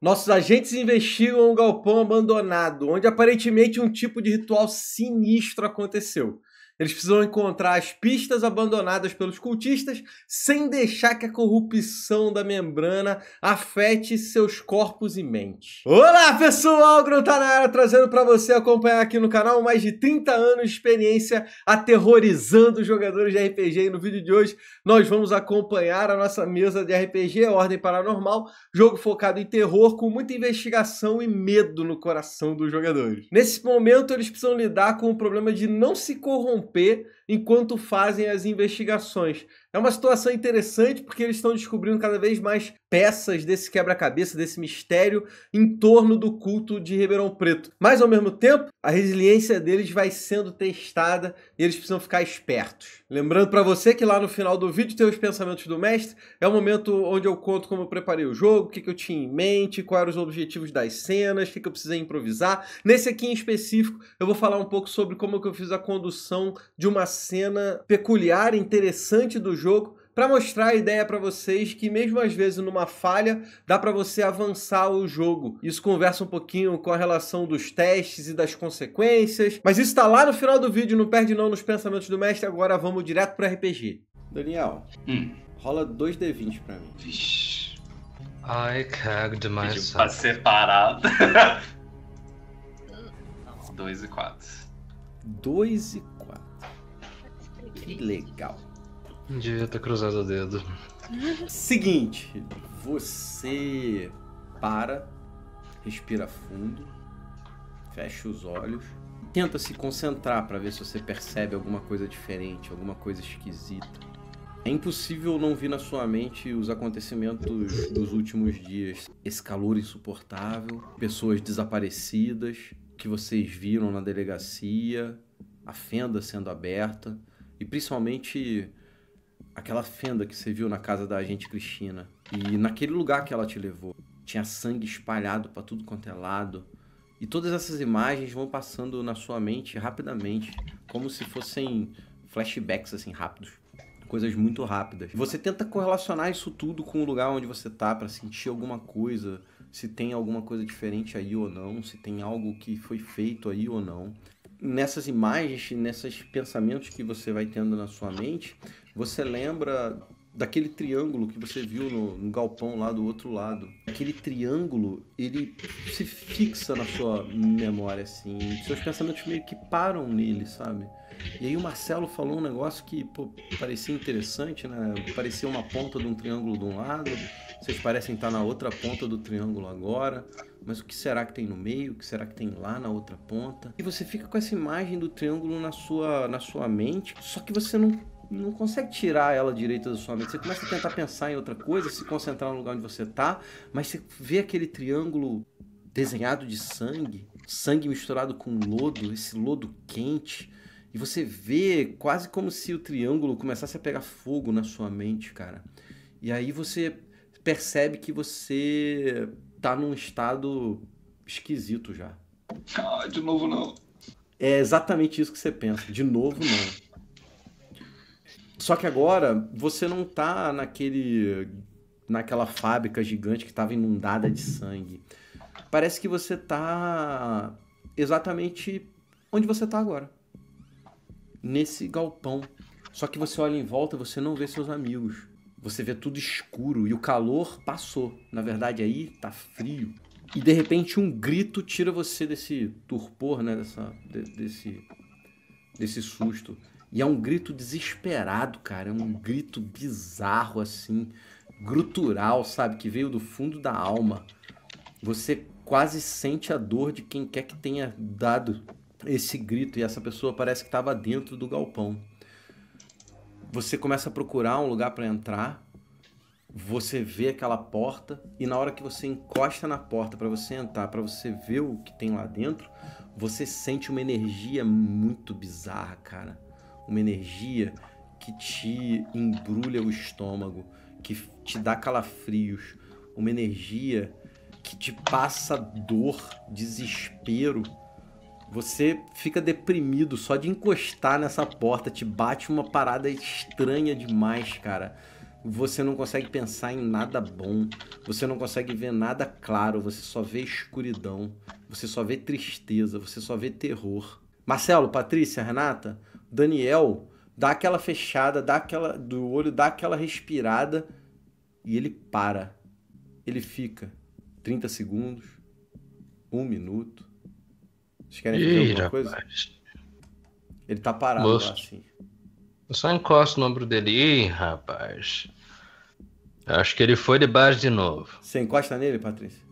Nossos agentes investigam um galpão abandonado, onde aparentemente um tipo de ritual sinistro aconteceu. Eles precisam encontrar as pistas abandonadas pelos cultistas sem deixar que a corrupção da membrana afete seus corpos e mentes. Olá, pessoal! Grão tá na área, trazendo para você acompanhar aqui no canal mais de 30 anos de experiência aterrorizando jogadores de RPG. E no vídeo de hoje nós vamos acompanhar a nossa mesa de RPG Ordem Paranormal, jogo focado em terror com muita investigação e medo no coração dos jogadores. Nesse momento eles precisam lidar com o problema de não se corromper P enquanto fazem as investigações. É uma situação interessante porque eles estão descobrindo cada vez mais peças desse quebra-cabeça, desse mistério em torno do culto de Ribeirão Preto. Mas ao mesmo tempo, a resiliência deles vai sendo testada e eles precisam ficar espertos. Lembrando para você que lá no final do vídeo tem os pensamentos do mestre, é o momento onde eu conto como eu preparei o jogo, o que, que eu tinha em mente, quais eram os objetivos das cenas, o que, que eu precisei improvisar. Nesse aqui em específico, eu vou falar um pouco sobre como que eu fiz a condução de uma cena peculiar, interessante do jogo para mostrar a ideia para vocês que mesmo às vezes numa falha dá para você avançar o jogo. Isso conversa um pouquinho com a relação dos testes e das consequências, mas isso está lá no final do vídeo, não perde não nos pensamentos do mestre. Agora vamos direto para RPG. Daniel, hum. rola 2d20 para mim. Vixe. I cagged myself. Pra separado. 2 e 4. 2 e 4. Que legal. Devia ter cruzado o dedo. Seguinte, você para, respira fundo, fecha os olhos, tenta se concentrar para ver se você percebe alguma coisa diferente, alguma coisa esquisita. É impossível não vir na sua mente os acontecimentos dos últimos dias. Esse calor insuportável, pessoas desaparecidas que vocês viram na delegacia, a fenda sendo aberta e principalmente aquela fenda que você viu na casa da agente Cristina. E naquele lugar que ela te levou, tinha sangue espalhado para tudo quanto é lado. E todas essas imagens vão passando na sua mente rapidamente, como se fossem flashbacks assim rápidos, coisas muito rápidas. Você tenta correlacionar isso tudo com o lugar onde você tá para sentir alguma coisa, se tem alguma coisa diferente aí ou não, se tem algo que foi feito aí ou não. Nessas imagens, nesses pensamentos que você vai tendo na sua mente, você lembra daquele triângulo que você viu no, no, galpão lá do outro lado. Aquele triângulo, ele se fixa na sua memória, assim. Seus pensamentos meio que param nele, sabe? E aí o Marcelo falou um negócio que pô, parecia interessante, né? Parecia uma ponta de um triângulo de um lado, vocês parecem estar na outra ponta do triângulo agora, mas o que será que tem no meio? O que será que tem lá na outra ponta? E você fica com essa imagem do triângulo na sua, na sua mente, só que você não não consegue tirar ela direita da sua mente. Você começa a tentar pensar em outra coisa, se concentrar no lugar onde você tá, mas você vê aquele triângulo desenhado de sangue, sangue misturado com lodo, esse lodo quente. E você vê quase como se o triângulo começasse a pegar fogo na sua mente, cara. E aí você percebe que você tá num estado esquisito já. Ah, de novo não. É exatamente isso que você pensa. De novo não. Só que agora você não tá naquele naquela fábrica gigante que estava inundada de sangue. Parece que você tá exatamente onde você tá agora. Nesse galpão. Só que você olha em volta, você não vê seus amigos. Você vê tudo escuro e o calor passou. Na verdade aí tá frio. E de repente um grito tira você desse turpor, né, dessa de, desse desse susto. E é um grito desesperado, cara. É um grito bizarro, assim, grutural, sabe? Que veio do fundo da alma. Você quase sente a dor de quem quer que tenha dado esse grito. E essa pessoa parece que estava dentro do galpão. Você começa a procurar um lugar para entrar. Você vê aquela porta e na hora que você encosta na porta para você entrar, para você ver o que tem lá dentro, você sente uma energia muito bizarra, cara uma energia que te embrulha o estômago, que te dá calafrios, uma energia que te passa dor, desespero. Você fica deprimido só de encostar nessa porta, te bate uma parada estranha demais, cara. Você não consegue pensar em nada bom, você não consegue ver nada claro, você só vê escuridão, você só vê tristeza, você só vê terror. Marcelo, Patrícia, Renata, Daniel dá aquela fechada, dá aquela do olho, dá aquela respirada e ele para. Ele fica 30 segundos, um minuto. Vocês querem fazer Ih, alguma coisa? Ele tá parado lá, assim. Eu só encosto no ombro dele. Ih, rapaz. Acho que ele foi debaixo de novo. Você encosta nele, Patrícia?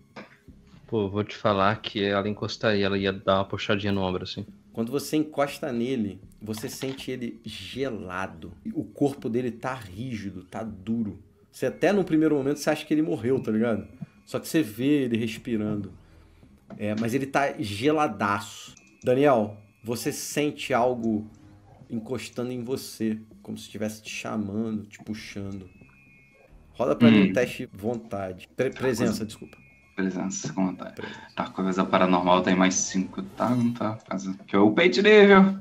Pô, vou te falar que ela encostaria, ela ia dar uma puxadinha no ombro assim. Quando você encosta nele, você sente ele gelado. O corpo dele tá rígido, tá duro. Você até no primeiro momento você acha que ele morreu, tá ligado? Só que você vê ele respirando. É, mas ele tá geladaço. Daniel, você sente algo encostando em você, como se estivesse te chamando, te puxando. Roda para mim hum. um teste vontade. Pre presença, desculpa. Presença, como tá? Presença. Tá, coisa paranormal tem mais 5, tá? Não tá? Que é o peito nível.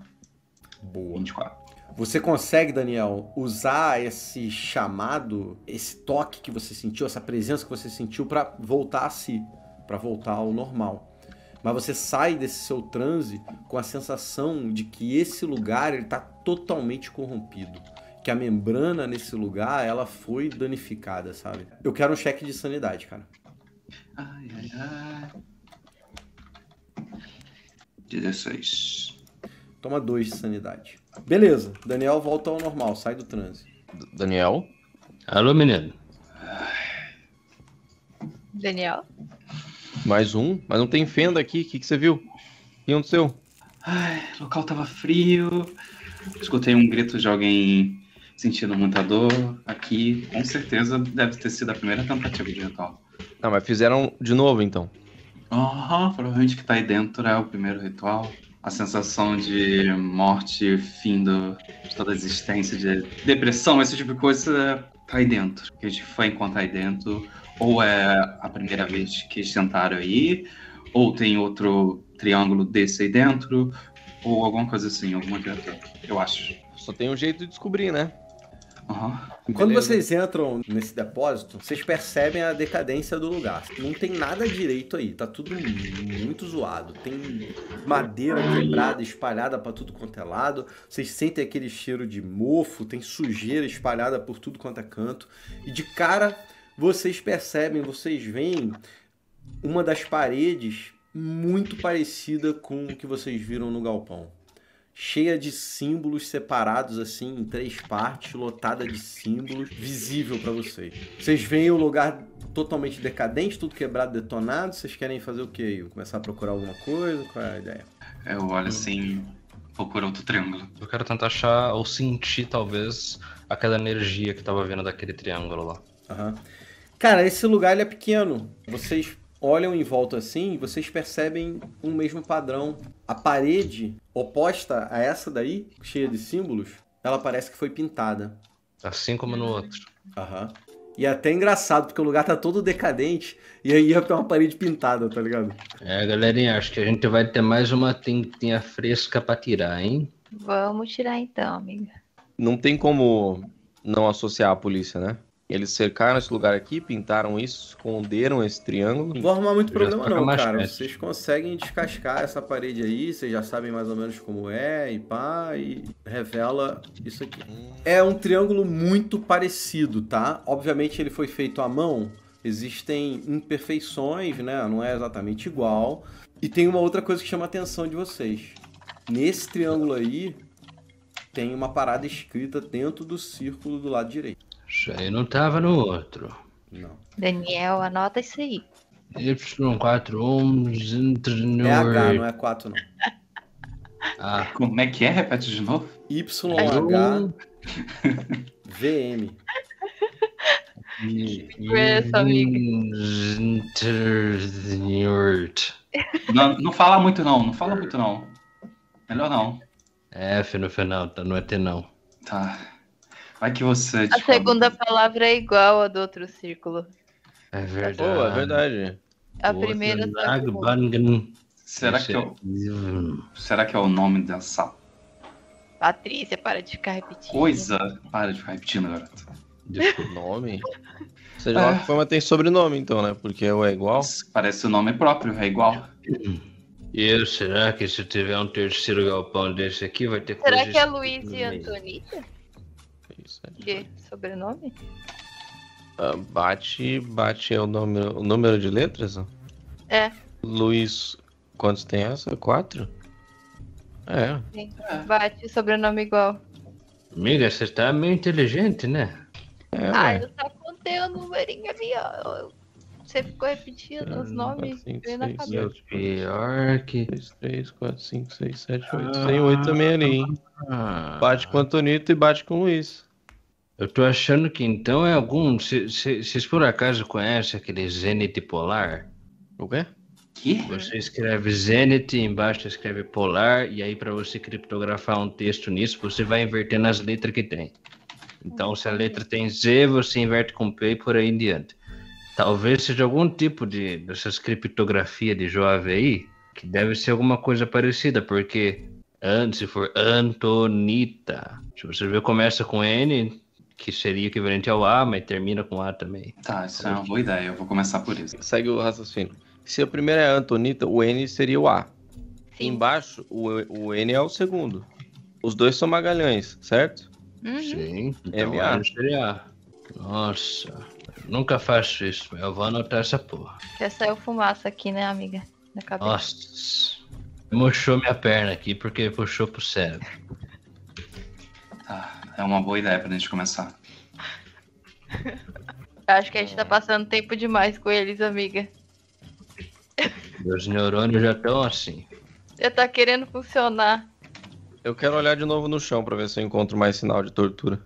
Boa. 24. Você consegue, Daniel, usar esse chamado, esse toque que você sentiu, essa presença que você sentiu para voltar a si, para voltar ao normal. Mas você sai desse seu transe com a sensação de que esse lugar ele tá totalmente corrompido, que a membrana nesse lugar ela foi danificada, sabe? Eu quero um cheque de sanidade, cara. Ai, ai, ai. 16. Toma 2 de sanidade. Beleza, Daniel volta ao normal, sai do transe. D Daniel? Alô, menino. Daniel? Mais um? Mas não tem fenda aqui, o que, que você viu? O que Ai, o local tava frio. Escutei um grito de alguém sentindo muita dor. Aqui, com certeza, deve ter sido a primeira tentativa de ritual. Não, mas fizeram de novo então. Aham, uhum, provavelmente que tá aí dentro é o primeiro ritual. A sensação de morte, fim do, de toda a existência, de depressão, esse tipo de coisa tá aí dentro. Que a gente foi encontrar aí dentro. Ou é a primeira vez que eles tentaram aí, ou tem outro triângulo desse aí dentro, ou alguma coisa assim, alguma coisa. eu acho. Só tem um jeito de descobrir, né? Uhum. Quando vocês né? entram nesse depósito, vocês percebem a decadência do lugar. Não tem nada direito aí, tá tudo muito zoado. Tem madeira quebrada, espalhada para tudo quanto é lado. Vocês sentem aquele cheiro de mofo, tem sujeira espalhada por tudo quanto é canto. E de cara, vocês percebem, vocês veem uma das paredes muito parecida com o que vocês viram no galpão cheia de símbolos separados assim em três partes, lotada de símbolos, visível para vocês. Vocês veem o lugar totalmente decadente, tudo quebrado, detonado. Vocês querem fazer o quê? Começar a procurar alguma coisa? Qual é a ideia? É, eu olho assim, procuro outro triângulo. Eu quero tentar achar ou sentir talvez aquela energia que tava vindo daquele triângulo lá. Aham. Cara, esse lugar ele é pequeno. Vocês olham em volta assim, vocês percebem um mesmo padrão. A parede oposta a essa daí, cheia de símbolos, ela parece que foi pintada. Assim como no outro. Aham. E é até engraçado, porque o lugar tá todo decadente e aí ia é uma parede pintada, tá ligado? É, galerinha, acho que a gente vai ter mais uma tintinha fresca pra tirar, hein? Vamos tirar então, amiga. Não tem como não associar a polícia, né? Eles cercaram esse lugar aqui, pintaram isso, esconderam esse triângulo. Não vou arrumar muito problema não, cara. Vocês conseguem descascar essa parede aí, vocês já sabem mais ou menos como é e pá, e revela isso aqui. É um triângulo muito parecido, tá? Obviamente ele foi feito à mão, existem imperfeições, né? Não é exatamente igual. E tem uma outra coisa que chama a atenção de vocês. Nesse triângulo aí, tem uma parada escrita dentro do círculo do lado direito. Isso aí não tava no outro. Não. Daniel, anota isso aí. Y41 É H, não é 4 não. Ah. Como é que é? Repete de novo. YH VM. Não, não fala muito não, não fala muito não. Melhor não. F no final, tá? Não é T não. Tá que você. A tipo, segunda palavra é igual a do outro círculo. É verdade. Boa, é verdade. A Boa, primeira. Tá será que, é o... Será que é o nome dessa. Patrícia, para de ficar repetindo. Coisa, para de ficar repetindo, garoto. Desculpa, nome? Você já é. Ah. fama tem sobrenome, então, né? Porque é igual. Parece o nome próprio, é igual. E será que se tiver um terceiro galpão desse aqui, vai ter Será que é Luiz e Antonita? Que sobrenome? Uh, bate, bate é o número, o número de letras? É. Luiz, quantos tem essa? Quatro? É. Sim. É. Bate, sobrenome igual. Amiga, você tá meio inteligente, né? É, ah, eu só contei o numerinho ali, ó. Você ficou repetindo é, os nomes bem na cabeça. Pior que. três, 3, 4, 5, 6, 7, 8. Tem 8 ah. também ali, hein? Bate com o Antonito e bate com o Luiz. Eu tô achando que então é algum. Vocês por acaso conhecem aquele Zenith Polar? O quê? Que? Você escreve Zenith, embaixo escreve Polar, e aí para você criptografar um texto nisso, você vai invertendo as letras que tem. Então, se a letra tem Z, você inverte com P e por aí em diante. Talvez seja algum tipo de dessas criptografia de jovem aí, que deve ser alguma coisa parecida, porque se for Antonita, se você ver começa com N, que seria equivalente ao A, mas termina com A também. Tá, isso é uma boa ideia, eu vou começar por isso. Segue o raciocínio. Se o primeiro é Antonita, o N seria o A. Sim. Embaixo, o, o N é o segundo. Os dois são Magalhães, certo? Uhum. Sim, então MA. seria A. Nossa, nunca faço isso, eu vou anotar essa porra. Já saiu fumaça aqui, né, amiga? Na cabeça. Nossa, mochou minha perna aqui porque puxou pro cérebro. Tá é uma boa ideia pra gente começar. Acho que a gente tá passando tempo demais com eles, amiga. Meus neurônios já estão assim. Já tá querendo funcionar. Eu quero olhar de novo no chão pra ver se eu encontro mais sinal de tortura.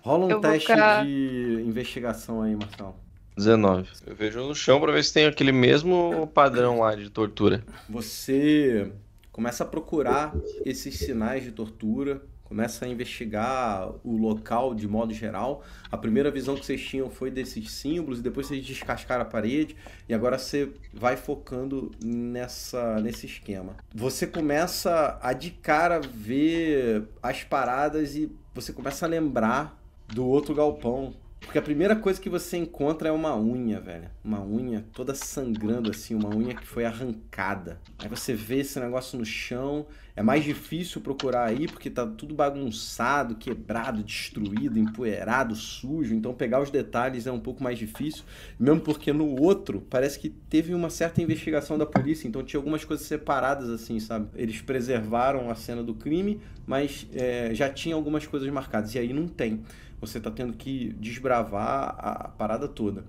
Rola um eu teste ficar... de investigação aí, Marcelo. 19. Eu vejo no chão pra ver se tem aquele mesmo padrão lá de tortura. Você começa a procurar esses sinais de tortura começa a investigar o local de modo geral. A primeira visão que vocês tinham foi desses símbolos, e depois vocês descascaram a parede, e agora você vai focando nessa, nesse esquema. Você começa a de cara ver as paradas e você começa a lembrar do outro galpão porque a primeira coisa que você encontra é uma unha, velho. Uma unha toda sangrando, assim, uma unha que foi arrancada. Aí você vê esse negócio no chão. É mais difícil procurar aí, porque tá tudo bagunçado, quebrado, destruído, empoeirado, sujo. Então pegar os detalhes é um pouco mais difícil. Mesmo porque no outro, parece que teve uma certa investigação da polícia. Então tinha algumas coisas separadas, assim, sabe? Eles preservaram a cena do crime, mas é, já tinha algumas coisas marcadas. E aí não tem. Você está tendo que desbravar a parada toda.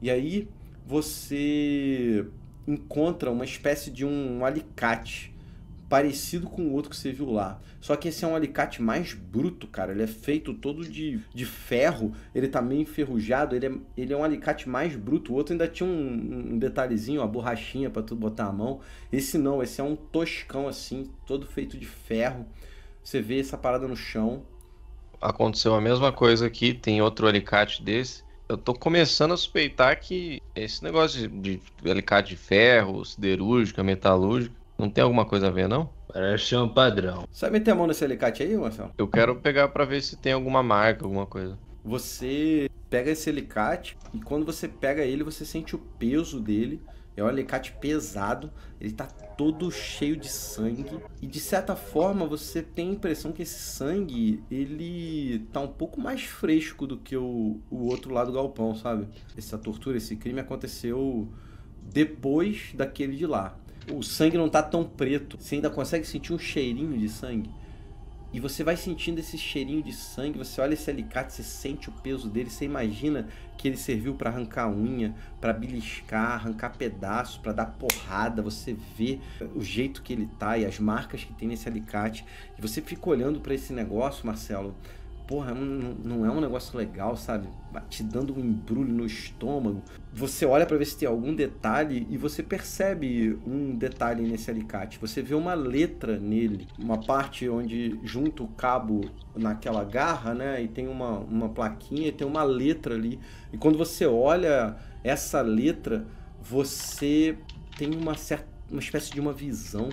E aí você encontra uma espécie de um, um alicate parecido com o outro que você viu lá. Só que esse é um alicate mais bruto, cara. Ele é feito todo de, de ferro, ele tá meio enferrujado, ele é, ele é um alicate mais bruto. O outro ainda tinha um, um detalhezinho, uma borrachinha para tu botar a mão. Esse não, esse é um toscão assim, todo feito de ferro. Você vê essa parada no chão, aconteceu a mesma coisa aqui, tem outro alicate desse. Eu tô começando a suspeitar que esse negócio de, de alicate de ferro, siderúrgica, metalúrgica, não tem alguma coisa a ver, não? Parece um padrão. Sabe meter a mão nesse alicate aí, Marcelo? Eu quero pegar para ver se tem alguma marca, alguma coisa. Você pega esse alicate e quando você pega ele, você sente o peso dele. É um alicate pesado, ele tá todo cheio de sangue e de certa forma você tem a impressão que esse sangue ele tá um pouco mais fresco do que o, o outro lado do galpão, sabe? Essa tortura, esse crime aconteceu depois daquele de lá. O sangue não tá tão preto, você ainda consegue sentir um cheirinho de sangue. E você vai sentindo esse cheirinho de sangue, você olha esse alicate, você sente o peso dele, você imagina que ele serviu para arrancar unha, para beliscar, arrancar pedaço, para dar porrada, você vê o jeito que ele tá e as marcas que tem nesse alicate. E você fica olhando para esse negócio, Marcelo, porra, é não, não é um negócio legal, sabe? Te dando um embrulho no estômago. Você olha para ver se tem algum detalhe e você percebe um detalhe nesse alicate. Você vê uma letra nele, uma parte onde junta o cabo naquela garra, né? E tem uma, uma plaquinha e tem uma letra ali. E quando você olha essa letra, você tem uma certa uma espécie de uma visão.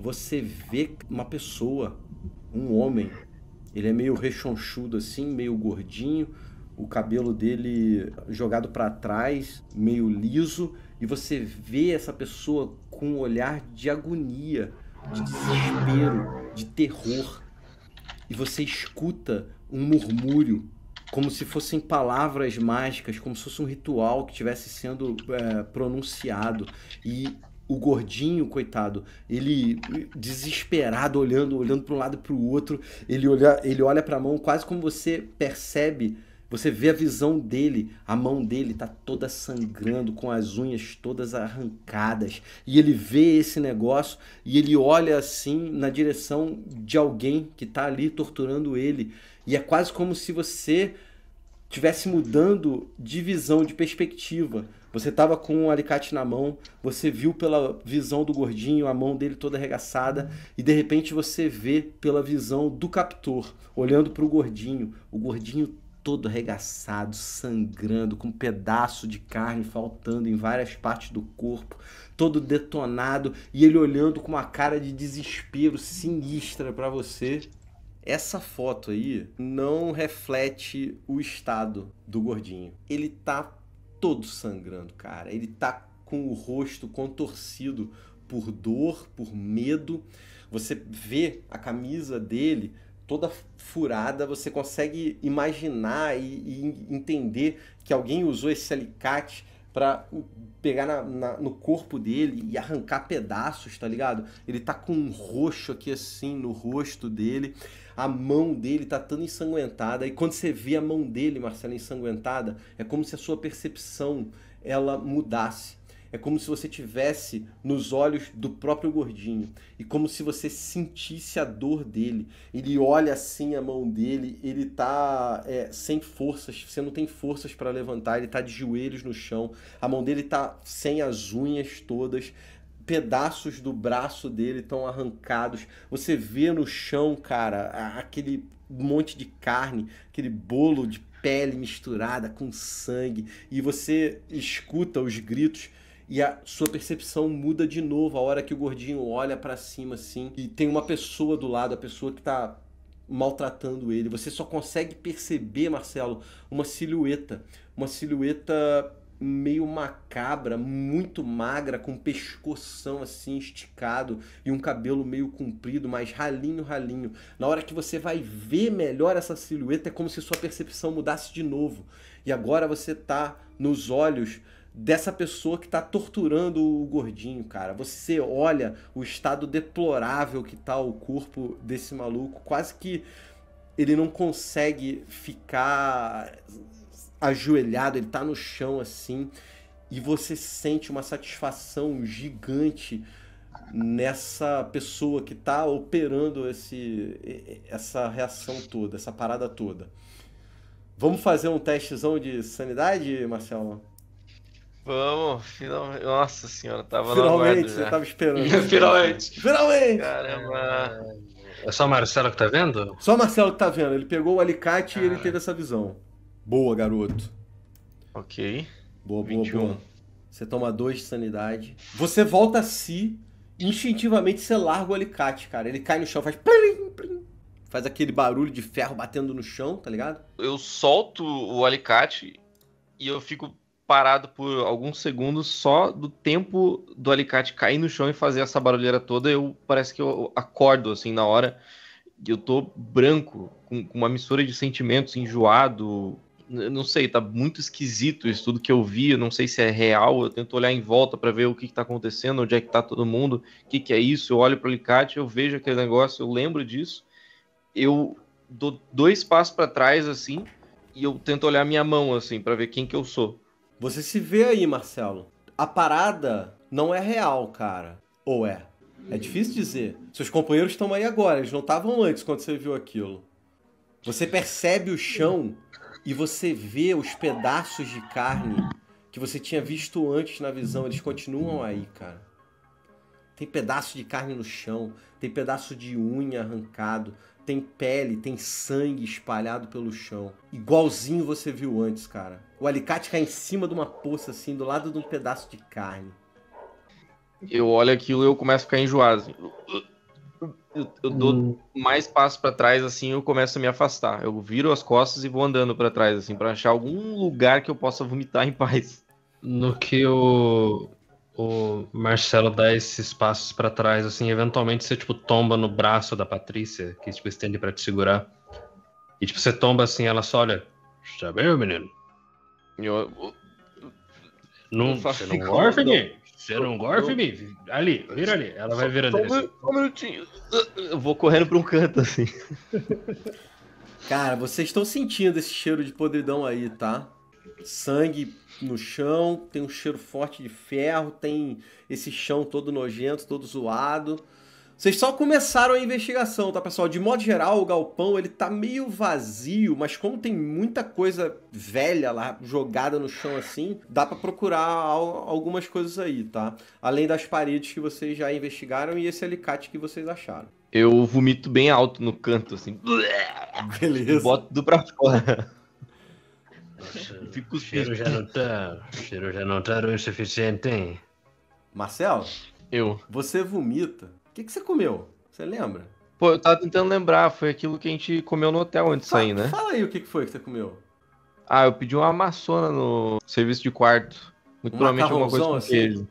Você vê uma pessoa, um homem, ele é meio rechonchudo assim, meio gordinho, o cabelo dele jogado para trás, meio liso, e você vê essa pessoa com um olhar de agonia, de desespero, de terror. E você escuta um murmúrio, como se fossem palavras mágicas, como se fosse um ritual que estivesse sendo é, pronunciado. E o gordinho, coitado, ele desesperado, olhando, olhando para um lado e para o outro, ele olha, ele olha para a mão, quase como você percebe, você vê a visão dele, a mão dele tá toda sangrando, com as unhas todas arrancadas, e ele vê esse negócio e ele olha assim na direção de alguém que tá ali torturando ele, e é quase como se você tivesse mudando de visão, de perspectiva você estava com um alicate na mão, você viu pela visão do gordinho a mão dele toda arregaçada e de repente você vê pela visão do captor olhando para o gordinho, o gordinho todo arregaçado, sangrando, com um pedaço de carne faltando em várias partes do corpo, todo detonado e ele olhando com uma cara de desespero sinistra para você. Essa foto aí não reflete o estado do gordinho. Ele tá todo sangrando, cara. Ele tá com o rosto contorcido por dor, por medo. Você vê a camisa dele toda furada, você consegue imaginar e, e entender que alguém usou esse alicate para pegar na, na, no corpo dele e arrancar pedaços, tá ligado? Ele tá com um roxo aqui assim no rosto dele a mão dele tá tão ensanguentada. E quando você vê a mão dele, Marcelo, ensanguentada, é como se a sua percepção ela mudasse. É como se você tivesse nos olhos do próprio gordinho e como se você sentisse a dor dele. Ele olha assim a mão dele, ele tá é, sem forças, você não tem forças para levantar, ele tá de joelhos no chão, a mão dele tá sem as unhas todas pedaços do braço dele estão arrancados. Você vê no chão, cara, aquele monte de carne, aquele bolo de pele misturada com sangue, e você escuta os gritos e a sua percepção muda de novo a hora que o gordinho olha para cima assim e tem uma pessoa do lado, a pessoa que tá maltratando ele. Você só consegue perceber, Marcelo, uma silhueta, uma silhueta meio macabra, muito magra, com pescoção assim esticado e um cabelo meio comprido, mas ralinho, ralinho. Na hora que você vai ver melhor essa silhueta, é como se sua percepção mudasse de novo. E agora você tá nos olhos dessa pessoa que tá torturando o gordinho, cara. Você olha o estado deplorável que tá o corpo desse maluco, quase que ele não consegue ficar ajoelhado, ele tá no chão assim, e você sente uma satisfação gigante nessa pessoa que tá operando esse, essa reação toda, essa parada toda. Vamos fazer um testezão de sanidade, Marcelo? Vamos, finalmente. Nossa senhora, tava Finalmente, você tava esperando. finalmente. Finalmente! Caramba. É só o Marcelo que tá vendo? Só o Marcelo que tá vendo. Ele pegou o alicate Caramba. e ele teve essa visão. Boa, garoto. Ok. Boa, boa, 21. boa. Você toma dois de sanidade. Você volta a si. Instintivamente você larga o alicate, cara. Ele cai no chão, faz. Plim, plim, faz aquele barulho de ferro batendo no chão, tá ligado? Eu solto o alicate e eu fico parado por alguns segundos só do tempo do alicate cair no chão e fazer essa barulheira toda. Eu parece que eu acordo assim na hora. Eu tô branco, com, com uma mistura de sentimentos, enjoado, eu não sei, tá muito esquisito isso tudo que eu vi, eu não sei se é real, eu tento olhar em volta para ver o que, que tá acontecendo, onde é que tá todo mundo, o que, que é isso, eu olho pro alicate, eu vejo aquele negócio, eu lembro disso, eu dou dois passos para trás, assim, e eu tento olhar minha mão, assim, para ver quem que eu sou. Você se vê aí, Marcelo. A parada não é real, cara. Ou é? É difícil dizer. Seus companheiros estão aí agora, eles não estavam antes quando você viu aquilo. Você percebe o chão e você vê os pedaços de carne que você tinha visto antes na visão, eles continuam aí, cara. Tem pedaço de carne no chão, tem pedaço de unha arrancado, tem pele, tem sangue espalhado pelo chão. Igualzinho você viu antes, cara. O alicate cai em cima de uma poça, assim, do lado de um pedaço de carne. Eu olho aquilo e eu começo a ficar enjoado. Assim eu, eu dou hum. mais passo para trás, assim, eu começo a me afastar. Eu viro as costas e vou andando para trás, assim, para achar algum lugar que eu possa vomitar em paz. No que o, o Marcelo dá esses passos para trás, assim, eventualmente você, tipo, tomba no braço da Patrícia, que, tipo, estende para te segurar. E, tipo, você tomba assim, ela só olha, está bem, menino? Eu, eu, não, você não morre, você não gosta, eu... Mim? Ali, vira ali. Ela vai virando. Só, só, só um minutinho. Eu vou correndo pra um canto, assim. Cara, vocês estão sentindo esse cheiro de podridão aí, tá? Sangue no chão, tem um cheiro forte de ferro, tem esse chão todo nojento, todo zoado. Vocês só começaram a investigação, tá, pessoal? De modo geral, o galpão ele tá meio vazio, mas como tem muita coisa velha lá jogada no chão assim, dá para procurar algumas coisas aí, tá? Além das paredes que vocês já investigaram e esse alicate que vocês acharam. Eu vomito bem alto no canto, assim. Beleza. Boto tudo pra fora. Nossa, Fico o cheiro já não tá. O cheiro já não tá o suficiente, hein? Marcelo? Eu. Você vomita que, que você comeu? Você lembra? Pô, eu tava tentando lembrar, foi aquilo que a gente comeu no hotel antes de sair, né? Fala aí o que foi que você comeu. Ah, eu pedi uma maçona no serviço de quarto. Muito um provavelmente alguma coisa com assim. queijo.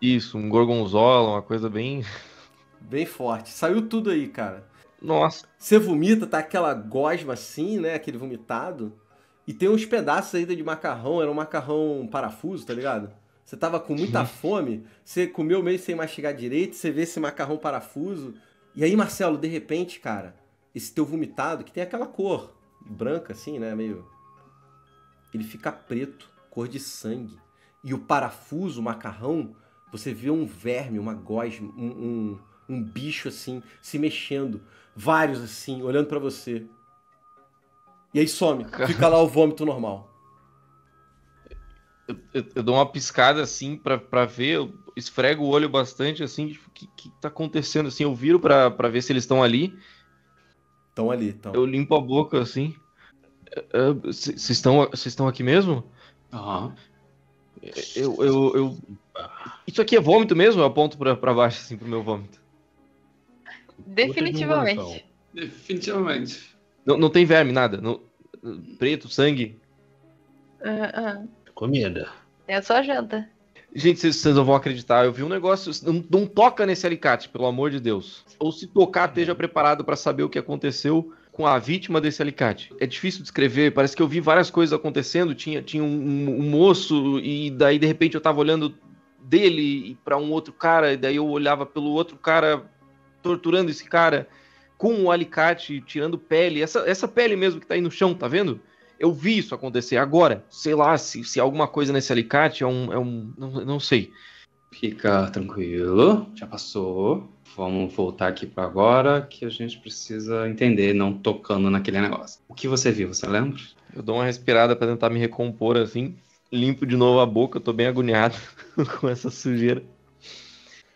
Isso, um gorgonzola, uma coisa bem. Bem forte. Saiu tudo aí, cara. Nossa. Você vomita, tá aquela gosma assim, né? Aquele vomitado. E tem uns pedaços ainda de macarrão, era um macarrão parafuso, tá ligado? Você estava com muita uhum. fome, você comeu meio sem mastigar direito, você vê esse macarrão parafuso. E aí, Marcelo, de repente, cara, esse teu vomitado, que tem aquela cor branca assim, né, meio ele fica preto, cor de sangue. E o parafuso, o macarrão, você vê um verme, uma gosma, um, um, um bicho assim, se mexendo. Vários assim, olhando para você. E aí some. Fica lá o vômito normal eu, eu, dou uma piscada assim para ver, eu esfrego o olho bastante assim, tipo, o que, que tá acontecendo? Assim, eu viro para ver se eles estão ali. Estão ali, estão. Eu limpo a boca assim. É, é, vocês estão estão aqui mesmo? Aham. Uhum. Eu, eu, eu. Isso aqui é vômito mesmo? Eu aponto pra, pra baixo, assim, pro meu vômito. Definitivamente. Definitivamente. Não, não tem verme, nada. Não... Preto, sangue. Uh, Comida. É a sua janta. Gente, vocês não vão acreditar. Eu vi um negócio. Não, não toca nesse alicate, pelo amor de Deus. Ou se tocar, esteja hum. preparado para saber o que aconteceu com a vítima desse alicate. É difícil descrever, parece que eu vi várias coisas acontecendo. Tinha, tinha um, um, moço, e daí de repente eu tava olhando dele para um outro cara, e daí eu olhava pelo outro cara torturando esse cara com o um alicate, tirando pele. Essa, essa pele mesmo que tá aí no chão, tá vendo? Eu vi isso acontecer. Agora, sei lá, se, se alguma coisa nesse alicate é um. É um não, não sei. Fica tranquilo, já passou. Vamos voltar aqui para agora que a gente precisa entender, não tocando naquele negócio. O que você viu, você lembra? Eu dou uma respirada para tentar me recompor assim, limpo de novo a boca, Estou tô bem agoniado com essa sujeira.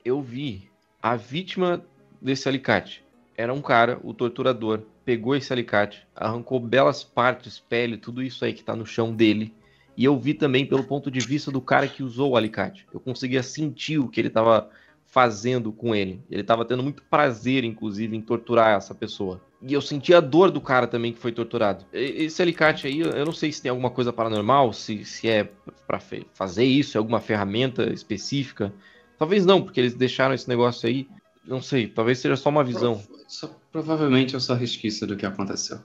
Eu vi a vítima desse alicate. Era um cara, o torturador, pegou esse alicate, arrancou belas partes, pele, tudo isso aí que tá no chão dele. E eu vi também pelo ponto de vista do cara que usou o alicate. Eu conseguia sentir o que ele tava fazendo com ele. Ele tava tendo muito prazer, inclusive, em torturar essa pessoa. E eu senti a dor do cara também que foi torturado. Esse alicate aí, eu não sei se tem alguma coisa paranormal, se, se é para fazer isso, é alguma ferramenta específica. Talvez não, porque eles deixaram esse negócio aí. Não sei, talvez seja só uma visão só, provavelmente é só resquício do que aconteceu.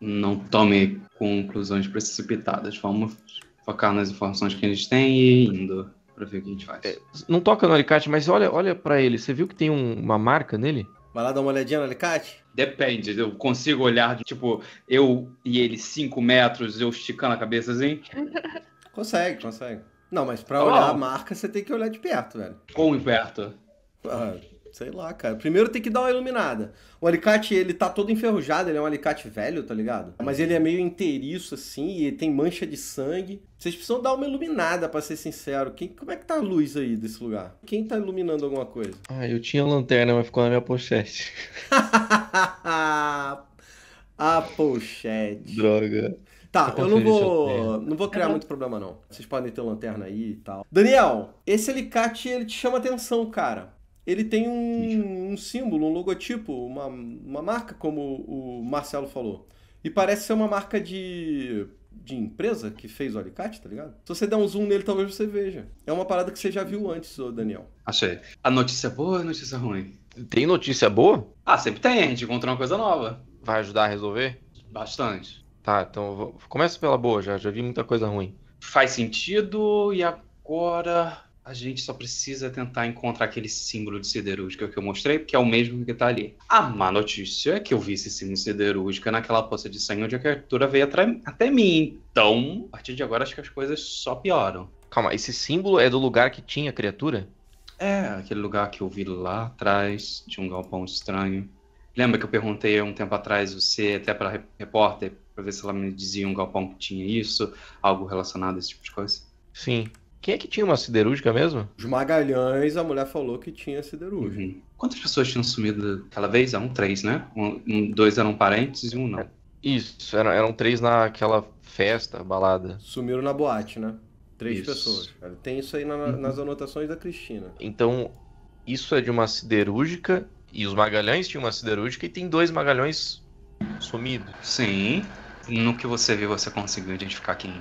Não tome conclusões precipitadas. Vamos focar nas informações que a gente tem e indo pra ver o que a gente faz. É, não toca no alicate, mas olha, olha para ele. Você viu que tem um, uma marca nele? Vai lá dar uma olhadinha no alicate? Depende, eu consigo olhar, tipo, eu e ele 5 metros, eu esticando a cabeça assim? Consegue, consegue. Não, mas pra oh. olhar a marca, você tem que olhar de perto, velho. Como de perto? Ah, sei lá, cara. Primeiro tem que dar uma iluminada. O alicate, ele tá todo enferrujado, ele é um alicate velho, tá ligado? Mas ele é meio inteiriço, assim, e tem mancha de sangue. Vocês precisam dar uma iluminada, para ser sincero. Quem, como é que tá a luz aí desse lugar? Quem tá iluminando alguma coisa? Ah, eu tinha lanterna, mas ficou na minha pochete. a pochete. Droga. Tá, eu não é vou, não vou criar é muito problema não. Vocês podem ter lanterna aí e tal. Daniel, esse alicate ele te chama atenção, cara ele tem um, um símbolo, um logotipo, uma, uma marca, como o Marcelo falou. E parece ser uma marca de, de empresa que fez o alicate, tá ligado? Se você der um zoom nele, talvez você veja. É uma parada que você já viu antes, ô Daniel. Achei. A notícia é boa ou a notícia ruim? Tem notícia boa? Ah, sempre tem. A gente encontrou uma coisa nova. Vai ajudar a resolver? Bastante. Tá, então começa pela boa já. Já vi muita coisa ruim. Faz sentido e agora a gente só precisa tentar encontrar aquele símbolo de siderúrgica que eu mostrei, porque é o mesmo que tá ali. A má notícia é que eu vi esse símbolo de siderúrgica naquela poça de sangue onde a criatura veio até mim. Então, a partir de agora, acho que as coisas só pioram. Calma, esse símbolo é do lugar que tinha a criatura? É, aquele lugar que eu vi lá atrás, de um galpão estranho. Lembra que eu perguntei um tempo atrás você, é até para repórter, para ver se ela me dizia um galpão que tinha isso, algo relacionado a esse tipo de coisa? Sim, quem é que tinha uma siderúrgica mesmo? Os Magalhães, a mulher falou que tinha siderúrgica. Uhum. Quantas pessoas tinham sumido aquela vez? Eram é três, né? Um, dois eram parentes e um não. Isso, eram, eram três naquela festa, balada. Sumiram na boate, né? Três isso. pessoas. Tem isso aí na, uhum. nas anotações da Cristina. Então, isso é de uma siderúrgica e os Magalhães tinham uma siderúrgica e tem dois Magalhães sumidos. Sim. No que você viu, você conseguiu identificar quem,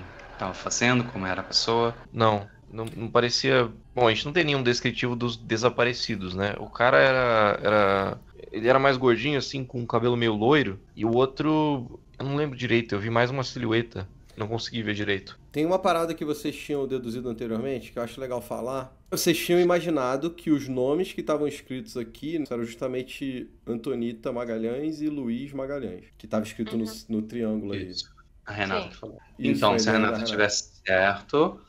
estava fazendo, como era a pessoa? Não, não, não, parecia. Bom, a gente não tem nenhum descritivo dos desaparecidos, né? O cara era, era. Ele era mais gordinho, assim, com o cabelo meio loiro. E o outro. Eu não lembro direito, eu vi mais uma silhueta. Não consegui ver direito. Tem uma parada que vocês tinham deduzido anteriormente, que eu acho legal falar. Vocês tinham imaginado que os nomes que estavam escritos aqui né, eram justamente Antonita Magalhães e Luiz Magalhães, que estava escrito uhum. no, no triângulo Isso. aí. A Renata Sim. falou. Isso então, se a Renata, Renata tivesse certo,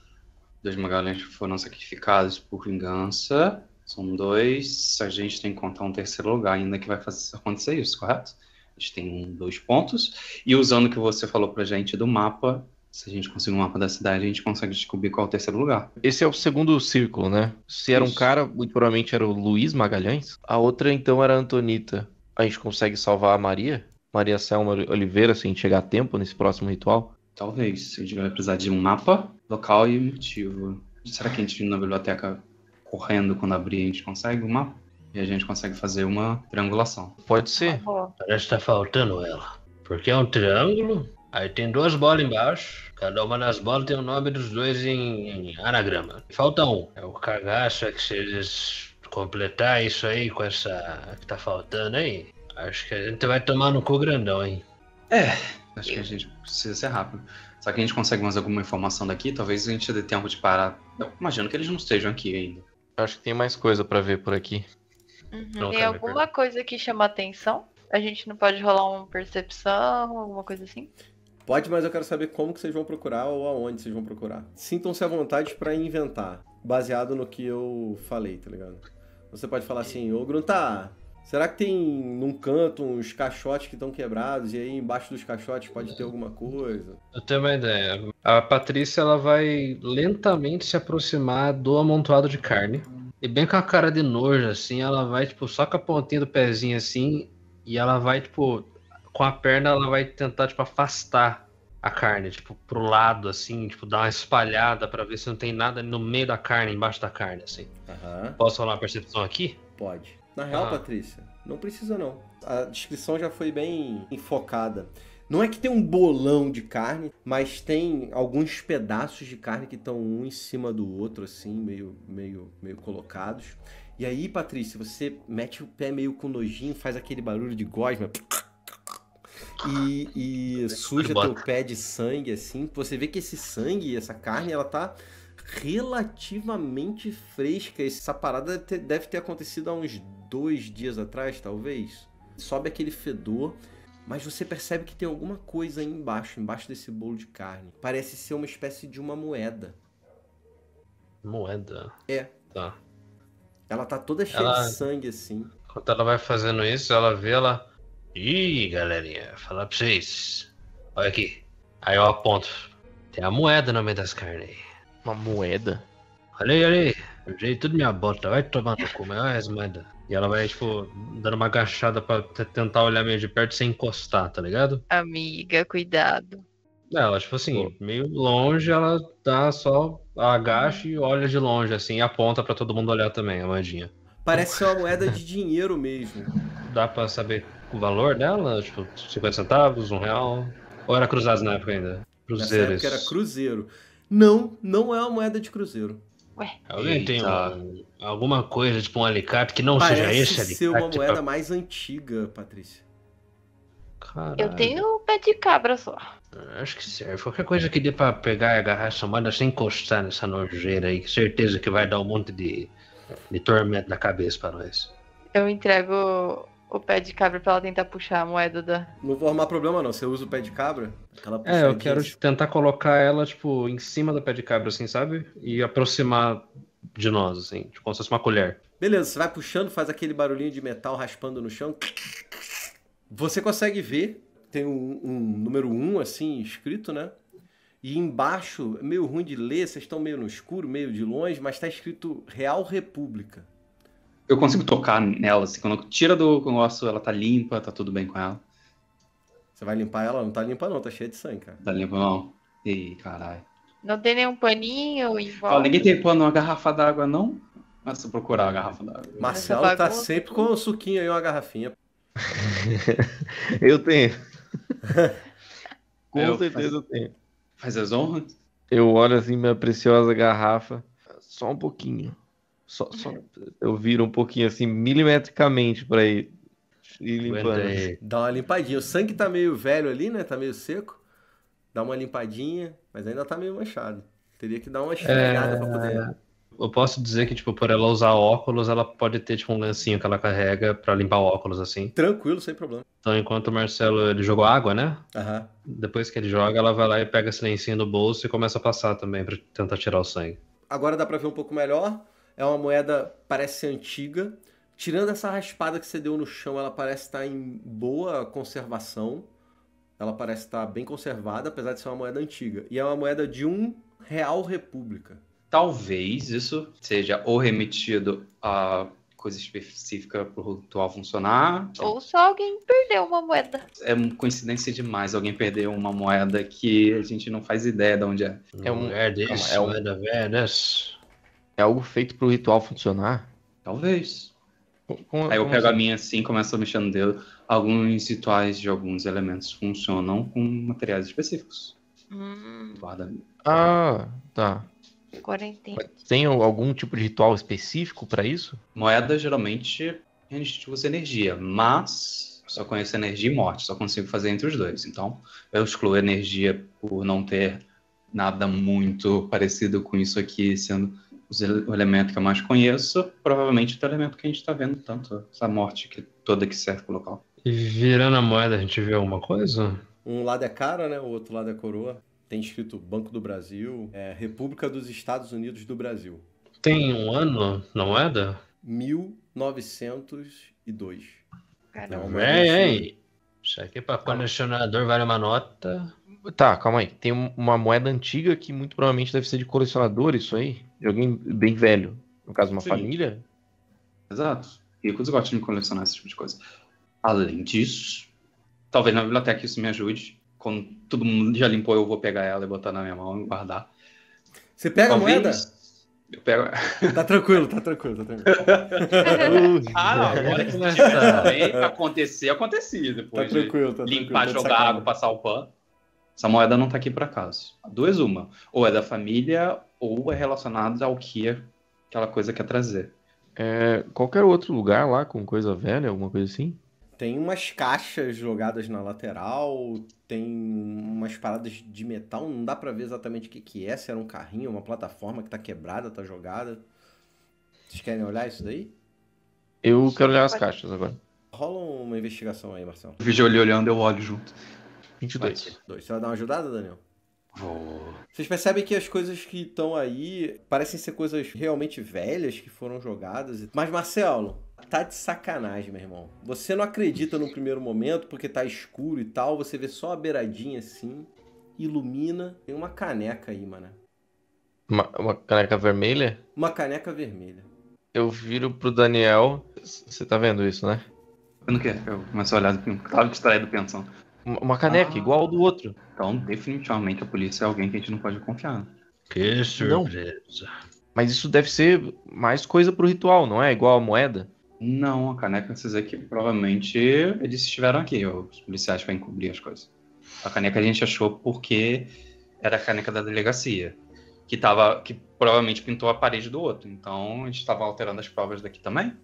dois Magalhães foram sacrificados por vingança. São dois. A gente tem que contar um terceiro lugar ainda que vai fazer acontecer isso, correto? A gente tem dois pontos. E usando o que você falou pra gente do mapa, se a gente conseguir um mapa da cidade, a gente consegue descobrir qual é o terceiro lugar. Esse é o segundo círculo, né? Se era Isso. um cara, muito provavelmente era o Luiz Magalhães. A outra, então, era a Antonita. A gente consegue salvar a Maria? Maria Selma Oliveira, se a gente chegar a tempo nesse próximo ritual? Talvez. A gente vai precisar de um mapa, local e motivo. Será que a gente na biblioteca correndo quando abrir a gente consegue um mapa? E a gente consegue fazer uma triangulação. Pode ser. Parece que tá faltando ela. Porque é um triângulo, aí tem duas bolas embaixo. Cada uma das bolas tem o nome dos dois em, em anagrama. Falta um. É o cagaço, é que se eles completar isso aí com essa que tá faltando aí, Acho que a gente vai tomar no cu grandão, hein? É, acho que a gente precisa ser rápido. Só que a gente consegue mais alguma informação daqui, talvez a gente dê tempo de parar. Não, imagino que eles não estejam aqui ainda. Acho que tem mais coisa para ver por aqui. Uhum. Tem alguma coisa que chama atenção? A gente não pode rolar uma percepção, alguma coisa assim? Pode, mas eu quero saber como que vocês vão procurar ou aonde vocês vão procurar. Sintam-se à vontade para inventar, baseado no que eu falei, tá ligado? Você pode falar assim, ô Gruntar, Será que tem num canto uns caixotes que estão quebrados e aí embaixo dos caixotes pode ter alguma coisa? Eu tenho uma ideia. A Patrícia ela vai lentamente se aproximar do amontoado de carne. E bem com a cara de nojo, assim, ela vai, tipo, só com a pontinha do pezinho assim, e ela vai, tipo, com a perna ela vai tentar, tipo, afastar a carne, tipo, pro lado, assim, tipo, dar uma espalhada para ver se não tem nada no meio da carne, embaixo da carne, assim. Uhum. Posso falar uma percepção aqui? Pode. Na real, ah. Patrícia, não precisa não. A descrição já foi bem enfocada. Não é que tem um bolão de carne, mas tem alguns pedaços de carne que estão um em cima do outro, assim, meio, meio, meio colocados. E aí, Patrícia, você mete o pé meio com nojinho, faz aquele barulho de gosma. E, e suja teu pé de sangue, assim. Você vê que esse sangue, essa carne, ela tá relativamente fresca. Essa parada deve ter acontecido há uns dois dias atrás, talvez. Sobe aquele fedor, mas você percebe que tem alguma coisa aí embaixo, embaixo desse bolo de carne. Parece ser uma espécie de uma moeda. Moeda? É. Tá. Ela tá toda cheia ela... de sangue, assim. Enquanto ela vai fazendo isso, ela vê ela. Ih, galerinha, falar pra vocês. Olha aqui. Aí eu aponto. Tem a moeda no meio das carnes aí. Uma moeda? Olha aí, olha aí. Eu jeito tudo minha bota. Vai tomar no cu, mas olha é as moedas. E ela vai, tipo, dando uma agachada pra tentar olhar meio de perto sem encostar, tá ligado? Amiga, cuidado. Ela, tipo assim, Pô. meio longe, ela dá só agacha e olha de longe, assim, e aponta para todo mundo olhar também, a moedinha. Parece uma moeda de dinheiro mesmo. Dá para saber o valor dela? Tipo, 50 centavos, um real? Ou era cruzado na época ainda? Cruzeiros. Na época era cruzeiro. Não, não é uma moeda de cruzeiro. Ué. Alguém tem alguma coisa, tipo um alicate que não Parece seja esse alicate? ser uma moeda tá? mais antiga, Patrícia. Caralho. Eu tenho um pé de cabra só. É, acho que serve. Qualquer coisa que dê pra pegar e agarrar essa moeda sem encostar nessa nojeira aí, certeza que vai dar um monte de, de tormento na cabeça pra nós. Eu entrego o pé de cabra pra ela tentar puxar a moeda da. Não vou arrumar problema, não. Você usa o pé de cabra? é, eu quero assim. tentar colocar ela, tipo, em cima do pé de cabra, assim, sabe? E aproximar de nós, assim, tipo, como se fosse uma colher. Beleza, você vai puxando, faz aquele barulhinho de metal raspando no chão. Você consegue ver, tem um, um número 1, um, assim, escrito, né? E embaixo, meio ruim de ler, vocês estão meio no escuro, meio de longe, mas está escrito Real República eu consigo tocar nela, assim, quando tira do negócio, ela tá limpa, tá tudo bem com ela. Você vai limpar ela? Não tá limpa não, tá cheia de sangue, cara. Tá limpa não? Ih, caralho. Não tem nenhum paninho em volta? Ó, ninguém tem pano, uma garrafa d'água, não? Mas se procurar a garrafa d'água. Marcelo tá sempre com um suquinho aí, uma garrafinha. eu tenho. com eu, certeza faz, eu tenho. Faz as honras? Eu olho assim minha preciosa garrafa, só um pouquinho. Só, só eu viro um pouquinho assim, milimetricamente para ir, ir limpando. Dá uma limpadinha. O sangue tá meio velho ali, né? Tá meio seco. Dá uma limpadinha, mas ainda tá meio manchado. Teria que dar uma é, esfregada é... pra poder. Eu posso dizer que, tipo, por ela usar óculos, ela pode ter, tipo, um lancinho que ela carrega para limpar o óculos, assim. Tranquilo, sem problema. Então, enquanto o Marcelo, ele jogou água, né? Uhum. Depois que ele joga, ela vai lá e pega esse lencinho do bolso e começa a passar também para tentar tirar o sangue. Agora dá pra ver um pouco melhor é uma moeda, parece ser antiga. Tirando essa raspada que você deu no chão, ela parece estar em boa conservação. Ela parece estar bem conservada, apesar de ser uma moeda antiga. E é uma moeda de um real república. Talvez isso seja ou remetido a coisa específica para o ritual funcionar. Ou só alguém perdeu uma moeda. É uma coincidência demais alguém perder uma moeda que a gente não faz ideia de onde é. É um. moeda this, é um... Where this? É algo feito pro ritual funcionar? Talvez. Como, Aí eu pego assim? a minha assim, começo a mexer no dedo. Alguns rituais de alguns elementos funcionam com materiais específicos. Hum. Guarda. Ah, tá. Agora entendi. Tem algum tipo de ritual específico para isso? Moeda geralmente restitui tipo, energia, mas só conheço energia e morte, só consigo fazer entre os dois. Então, eu excluo energia por não ter nada muito parecido com isso aqui sendo o elemento que eu mais conheço, provavelmente é o elemento que a gente está vendo tanto, essa morte que, toda que serve o local. E virando a moeda, a gente vê alguma coisa? Um lado é cara, né? O outro lado é coroa. Tem escrito Banco do Brasil, é, República dos Estados Unidos do Brasil. Tem um ano na moeda? 1902. Caramba, é, é, assim. é, Isso aqui para colecionador vale uma nota. Tá, calma aí. Tem uma moeda antiga que muito provavelmente deve ser de colecionador, isso aí? de alguém bem velho. No caso, uma Sim. família. Exato. Ricos gostam de colecionar esse tipo de coisa. Além disso, talvez na biblioteca isso me ajude. Quando todo mundo já limpou, eu vou pegar ela e botar na minha mão e guardar. Você pega talvez... a moeda? Eu pego. Tá tranquilo, tá tranquilo, tá tranquilo. ah, agora que tiver, acontecer, acontecia depois. Tá tranquilo, tá tranquilo. Limpar, tá jogar água, passar o pano. Essa moeda não tá aqui por acaso. Duas uma. Ou é da família, ou é relacionada ao que é aquela coisa quer trazer. É, qualquer outro lugar lá com coisa velha, alguma coisa assim? Tem umas caixas jogadas na lateral, tem umas paradas de metal, não dá para ver exatamente o que, que é, se era um carrinho, uma plataforma que tá quebrada, tá jogada. Vocês querem olhar isso daí? Eu quero olhar as caixas agora. Rola uma investigação aí, Marcelo. Eu olhando, eu olho junto. 22. 22. Você vai dar uma ajudada, Daniel? Vou. Vocês percebem que as coisas que estão aí parecem ser coisas realmente velhas que foram jogadas. Mas, Marcelo, tá de sacanagem, meu irmão. Você não acredita no primeiro momento, porque tá escuro e tal, você vê só a beiradinha assim, ilumina, tem uma caneca aí, mano. Uma, uma caneca vermelha? Uma caneca vermelha. Eu viro pro Daniel. Você tá vendo isso, né? Eu não quero, eu começo a olhar, eu tava distraído pensando. Uma caneca, ah. igual do outro. Então, definitivamente, a polícia é alguém que a gente não pode confiar. Que surpresa. Não. Mas isso deve ser mais coisa pro ritual, não é? Igual a moeda? Não, a caneca esses aqui provavelmente eles estiveram aqui, os policiais para encobrir as coisas. A caneca a gente achou porque era a caneca da delegacia, que tava, que provavelmente pintou a parede do outro. Então a gente estava alterando as provas daqui também.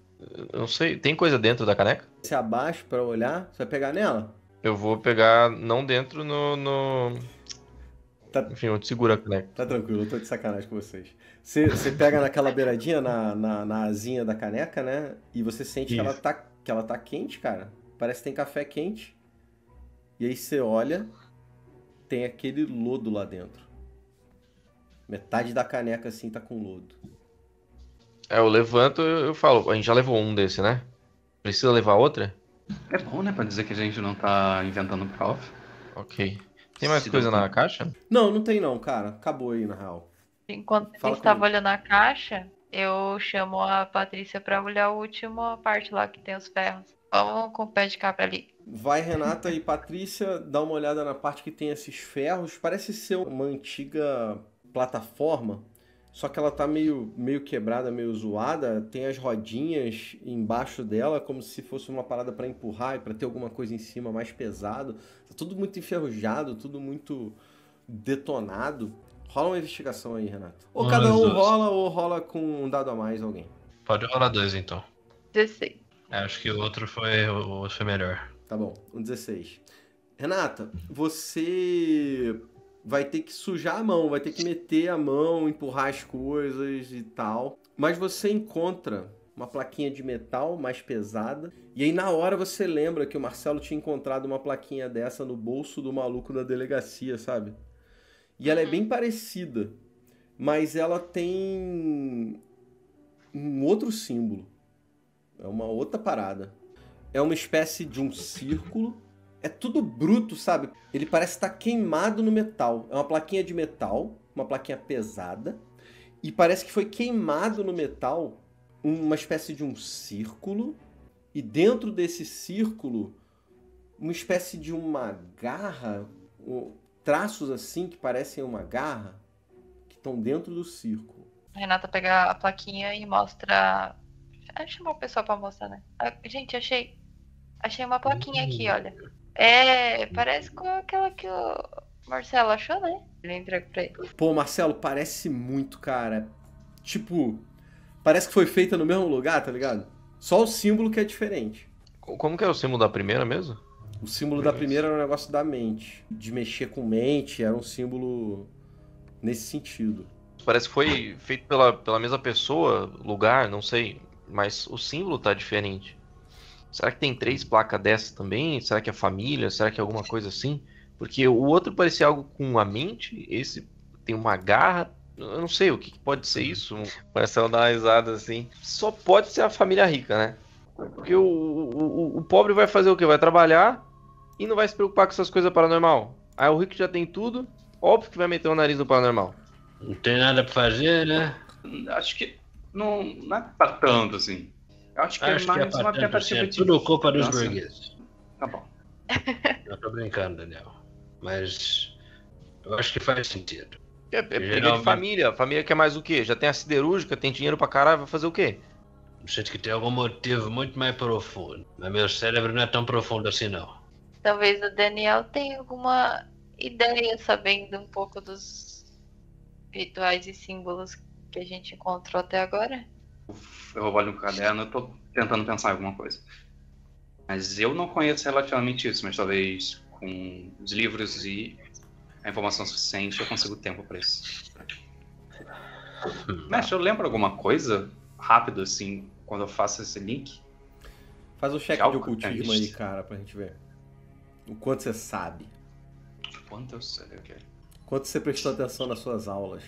Eu não sei, tem coisa dentro da caneca? se abaixa para olhar, você vai pegar nela? Eu vou pegar não dentro no. no... Tá... Enfim, eu te seguro a caneca. Tá tranquilo, eu tô de sacanagem com vocês. Você, você pega naquela beiradinha, na, na, na, asinha da caneca, né? E você sente que ela, tá, que ela tá quente, cara. Parece que tem café quente. E aí você olha, tem aquele lodo lá dentro. Metade da caneca assim tá com lodo. É, eu levanto eu falo, a gente já levou um desse, né? Precisa levar outra? É bom, né, pra dizer que a gente não tá inventando prova. Ok. Tem mais Se coisa na caixa? Não, não tem não, cara. Acabou aí, na real. Enquanto Fala ele estava olhando a caixa, eu chamo a Patrícia pra olhar a última parte lá que tem os ferros. Vamos com o pé de cabra ali. Vai Renata e Patrícia dar uma olhada na parte que tem esses ferros. Parece ser uma antiga plataforma só que ela tá meio, meio quebrada, meio zoada, tem as rodinhas embaixo dela como se fosse uma parada para empurrar e para ter alguma coisa em cima mais pesado. Tá tudo muito enferrujado, tudo muito detonado. Rola uma investigação aí, Renato. Ou um, cada um dois. rola ou rola com um dado a mais alguém. Pode rolar dois então. 16. É, acho que o outro foi o outro foi melhor. Tá bom, um 16. Renata, você vai ter que sujar a mão, vai ter que meter a mão, empurrar as coisas e tal. Mas você encontra uma plaquinha de metal mais pesada. E aí na hora você lembra que o Marcelo tinha encontrado uma plaquinha dessa no bolso do maluco da delegacia, sabe? E ela é uhum. bem parecida, mas ela tem um outro símbolo. É uma outra parada. É uma espécie de um círculo é tudo bruto, sabe? Ele parece estar tá queimado no metal. É uma plaquinha de metal, uma plaquinha pesada, e parece que foi queimado no metal uma espécie de um círculo, e dentro desse círculo, uma espécie de uma garra, traços assim que parecem uma garra, que estão dentro do círculo. A Renata pega a plaquinha e mostra. É, Chamou o pessoal pra mostrar, né? Ah, gente, achei. Achei uma plaquinha aqui, hum. olha. É, parece com aquela que o Marcelo achou, né? Ele entrega pra ele. Pô, Marcelo, parece muito, cara. Tipo, parece que foi feita no mesmo lugar, tá ligado? Só o símbolo que é diferente. Como que é o símbolo da primeira mesmo? O símbolo da primeira era um negócio da mente. De mexer com mente, era um símbolo nesse sentido. Parece que foi feito pela, pela mesma pessoa, lugar, não sei. Mas o símbolo tá diferente. Será que tem três placas dessa também? Será que é família? Será que é alguma coisa assim? Porque o outro parecia algo com a mente, esse tem uma garra. Eu não sei o que pode ser uhum. isso. Parece ela dar uma risada assim. Só pode ser a família rica, né? Porque o, o, o pobre vai fazer o quê? Vai trabalhar e não vai se preocupar com essas coisas paranormal. Aí o rico já tem tudo, óbvio que vai meter o nariz no paranormal. Não tem nada pra fazer, né? Acho que não, não é pra tanto assim. Eu acho que é acho é mais que é uma tentativa de. Tudo culpa dos burgueses. Tá bom. Não tô brincando, Daniel. Mas eu acho que faz sentido. É, é, é Geralmente... de família. A família quer mais o quê? Já tem a siderúrgica, tem dinheiro pra caralho, vai fazer o quê? Sinto é que tem algum motivo muito mais profundo. Mas meu cérebro não é tão profundo assim, não. Talvez o Daniel tenha alguma ideia, sabendo um pouco dos rituais e símbolos que a gente encontrou até agora eu olho no caderno, eu tô tentando pensar em alguma coisa. Mas eu não conheço relativamente isso, mas talvez com os livros e a informação suficiente eu consigo tempo para isso. Hum. Mestre, eu lembro alguma coisa rápido assim quando eu faço esse link? Faz o cheque de, de ocultismo aí, cara, pra gente ver. O quanto você sabe. Quanto eu sei, ok. Quanto você prestou atenção nas suas aulas?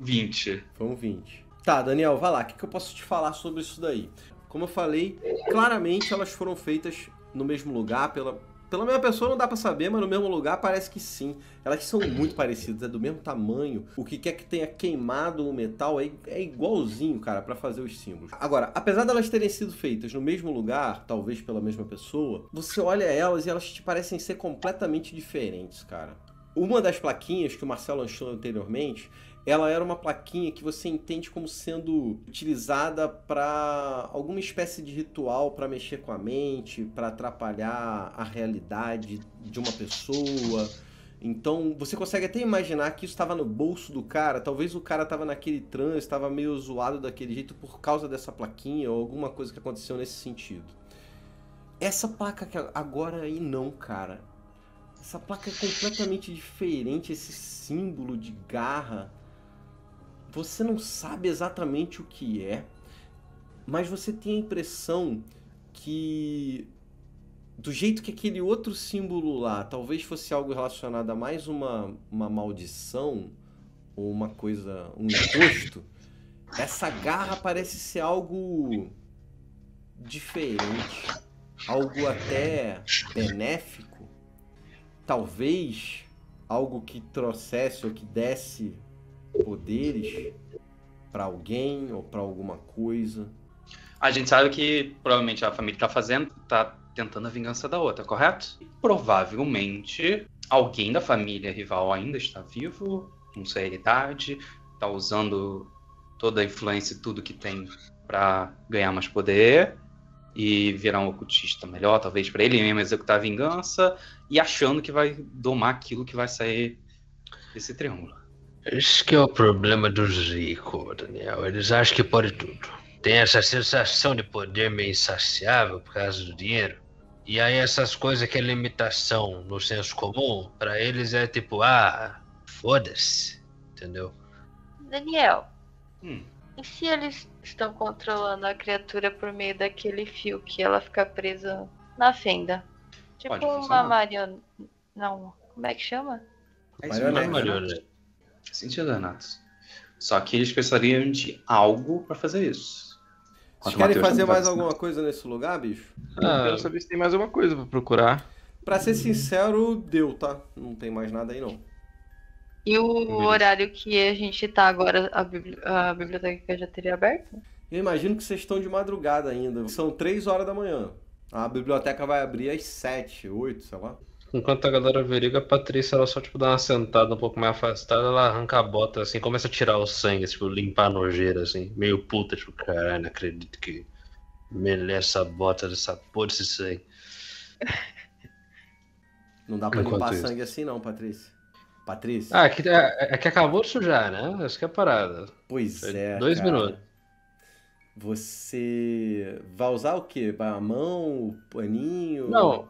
20. Foi um 20. Tá, Daniel, vai lá. O que, que eu posso te falar sobre isso daí? Como eu falei, claramente elas foram feitas no mesmo lugar, pela, pela mesma pessoa não dá para saber, mas no mesmo lugar parece que sim. Elas são muito parecidas, é do mesmo tamanho. O que quer que tenha queimado o metal é, é igualzinho, cara, para fazer os símbolos. Agora, apesar delas terem sido feitas no mesmo lugar, talvez pela mesma pessoa, você olha elas e elas te parecem ser completamente diferentes, cara. Uma das plaquinhas que o Marcelo lançou anteriormente ela era uma plaquinha que você entende como sendo utilizada para alguma espécie de ritual para mexer com a mente, para atrapalhar a realidade de uma pessoa. Então você consegue até imaginar que isso estava no bolso do cara. Talvez o cara estava naquele trânsito, estava meio zoado daquele jeito por causa dessa plaquinha ou alguma coisa que aconteceu nesse sentido. Essa placa que agora é aí não, cara. Essa placa é completamente diferente, esse símbolo de garra você não sabe exatamente o que é, mas você tem a impressão que do jeito que aquele outro símbolo lá talvez fosse algo relacionado a mais uma, uma maldição ou uma coisa, um imposto, essa garra parece ser algo diferente, algo até benéfico, talvez algo que trouxesse ou que desse poderes para alguém ou para alguma coisa? A gente sabe que provavelmente a família tá fazendo, tá tentando a vingança da outra, correto? Provavelmente alguém da família rival ainda está vivo, com seriedade, idade, tá usando toda a influência e tudo que tem para ganhar mais poder e virar um ocultista melhor, talvez para ele mesmo executar a vingança e achando que vai domar aquilo que vai sair desse triângulo. Isso que é o problema dos ricos, Daniel. Eles acham que podem tudo. Tem essa sensação de poder meio insaciável por causa do dinheiro. E aí essas coisas que é limitação no senso comum, para eles é tipo, ah, foda-se, entendeu? Daniel, hum. e se eles estão controlando a criatura por meio daquele fio que ela fica presa na fenda? Tipo uma marionete. Não, como é que chama? É marionete. Faz sentido, Renato. Só que eles precisariam de algo para fazer isso. Vocês querem tá fazer mais alguma coisa nesse lugar, bicho? Ah, eu quero saber se tem mais alguma coisa para procurar. Para ser sincero, deu, tá? Não tem mais nada aí, não. E o horário que a gente tá agora, a, bibli... a biblioteca já teria aberto? Eu imagino que vocês estão de madrugada ainda. São 3 horas da manhã. A biblioteca vai abrir às 7, 8, sei lá. Enquanto a galera veriga, a Patrícia ela só tipo dá uma sentada um pouco mais afastada, ela arranca a bota assim, começa a tirar o sangue, tipo, limpar a nojeira assim, meio puta, tipo, caralho, não acredito que melhe essa bota dessa porra desse sangue. Não dá pra Enquanto limpar isso. sangue assim não, Patrícia. Patrícia. Ah, é que, é, é que acabou de sujar, né? Acho que é a parada. Pois Foi é. Dois cara. minutos. Você vai usar o quê? A mão, o paninho? Não,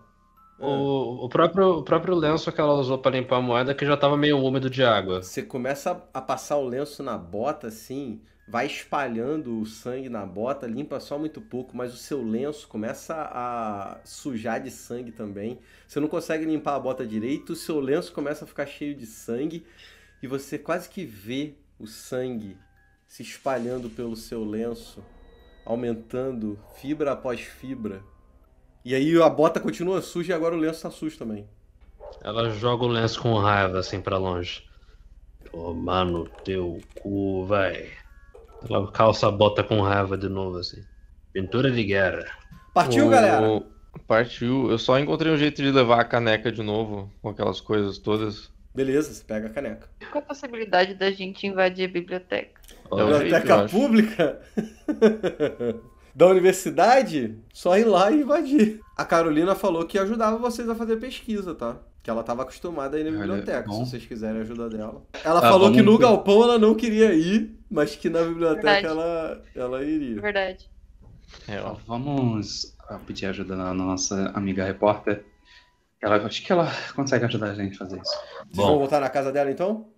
é. O, o, próprio, o próprio lenço que ela usou para limpar a moeda que já estava meio úmido de água. Você começa a, a, passar o lenço na bota assim, vai espalhando o sangue na bota, limpa só muito pouco, mas o seu lenço começa a sujar de sangue também. Você não consegue limpar a bota direito, o seu lenço começa a ficar cheio de sangue e você quase que vê o sangue se espalhando pelo seu lenço, aumentando fibra após fibra e aí a bota continua suja e agora o lenço tá sujo também. Ela joga o lenço com raiva assim para longe. Tomar no teu cu, vai. Ela calça a bota com raiva de novo assim. Pintura de guerra. Partiu, galera! Partiu. Eu só encontrei um jeito de levar a caneca de novo, com aquelas coisas todas. Beleza, você pega a caneca. Qual a possibilidade da gente invadir a biblioteca? É biblioteca pública? da universidade, só ir lá e invadir. A Carolina falou que ajudava vocês a fazer pesquisa, tá? Que ela estava acostumada a ir na biblioteca, se vocês quiserem ajudar dela. Ela tá falou bom. que no galpão ela não queria ir, mas que na biblioteca ela, ela iria. Verdade. É, vamos ah, pedir ajuda na nossa amiga repórter. Ela, acho que ela consegue ajudar a gente a fazer isso. Bom. voltar na casa dela então?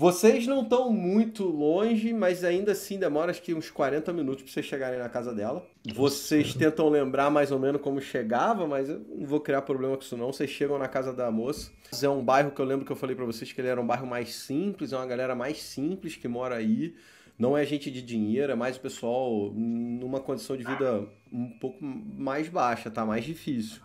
Vocês não estão muito longe, mas ainda assim demora acho que uns 40 minutos para vocês chegarem na casa dela. Vocês tentam lembrar mais ou menos como chegava, mas eu não vou criar problema com isso não. Vocês chegam na casa da moça. É um bairro que eu lembro que eu falei para vocês que ele era um bairro mais simples, é uma galera mais simples que mora aí. Não é gente de dinheiro, é mais o pessoal numa condição de vida um pouco mais baixa, tá mais difícil.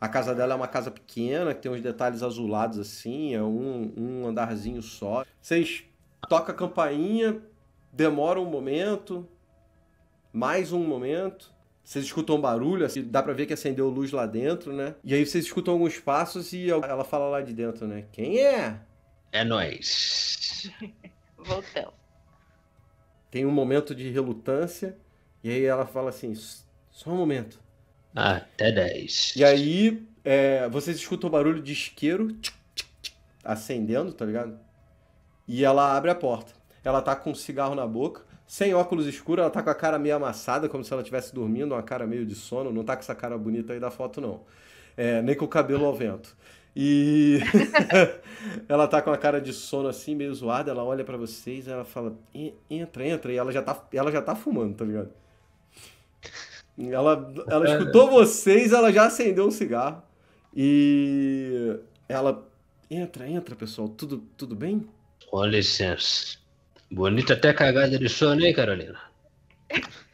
A casa dela é uma casa pequena, que tem uns detalhes azulados assim, é um, um andarzinho só. Vocês tocam a campainha, demora um momento, mais um momento. Vocês escutam um barulho, assim, dá pra ver que acendeu luz lá dentro, né? E aí vocês escutam alguns passos e ela fala lá de dentro, né? Quem é? É nós. Voltamos. Tem um momento de relutância, e aí ela fala assim: só um momento. Até 10. E aí, é, vocês escutam o barulho de isqueiro acendendo, tá ligado? E ela abre a porta. Ela tá com um cigarro na boca, sem óculos escuros, ela tá com a cara meio amassada, como se ela estivesse dormindo, uma cara meio de sono. Não tá com essa cara bonita aí da foto, não. É, nem com o cabelo ao vento. E ela tá com a cara de sono assim, meio zoada, ela olha para vocês, ela fala: "Entra, entra". E ela já tá, ela já tá fumando, tá ligado? Ela, ela escutou vocês, ela já acendeu um cigarro e ela. Entra, entra, pessoal. Tudo, tudo bem? Com licença. Bonita até cagada de sono, hein, Carolina?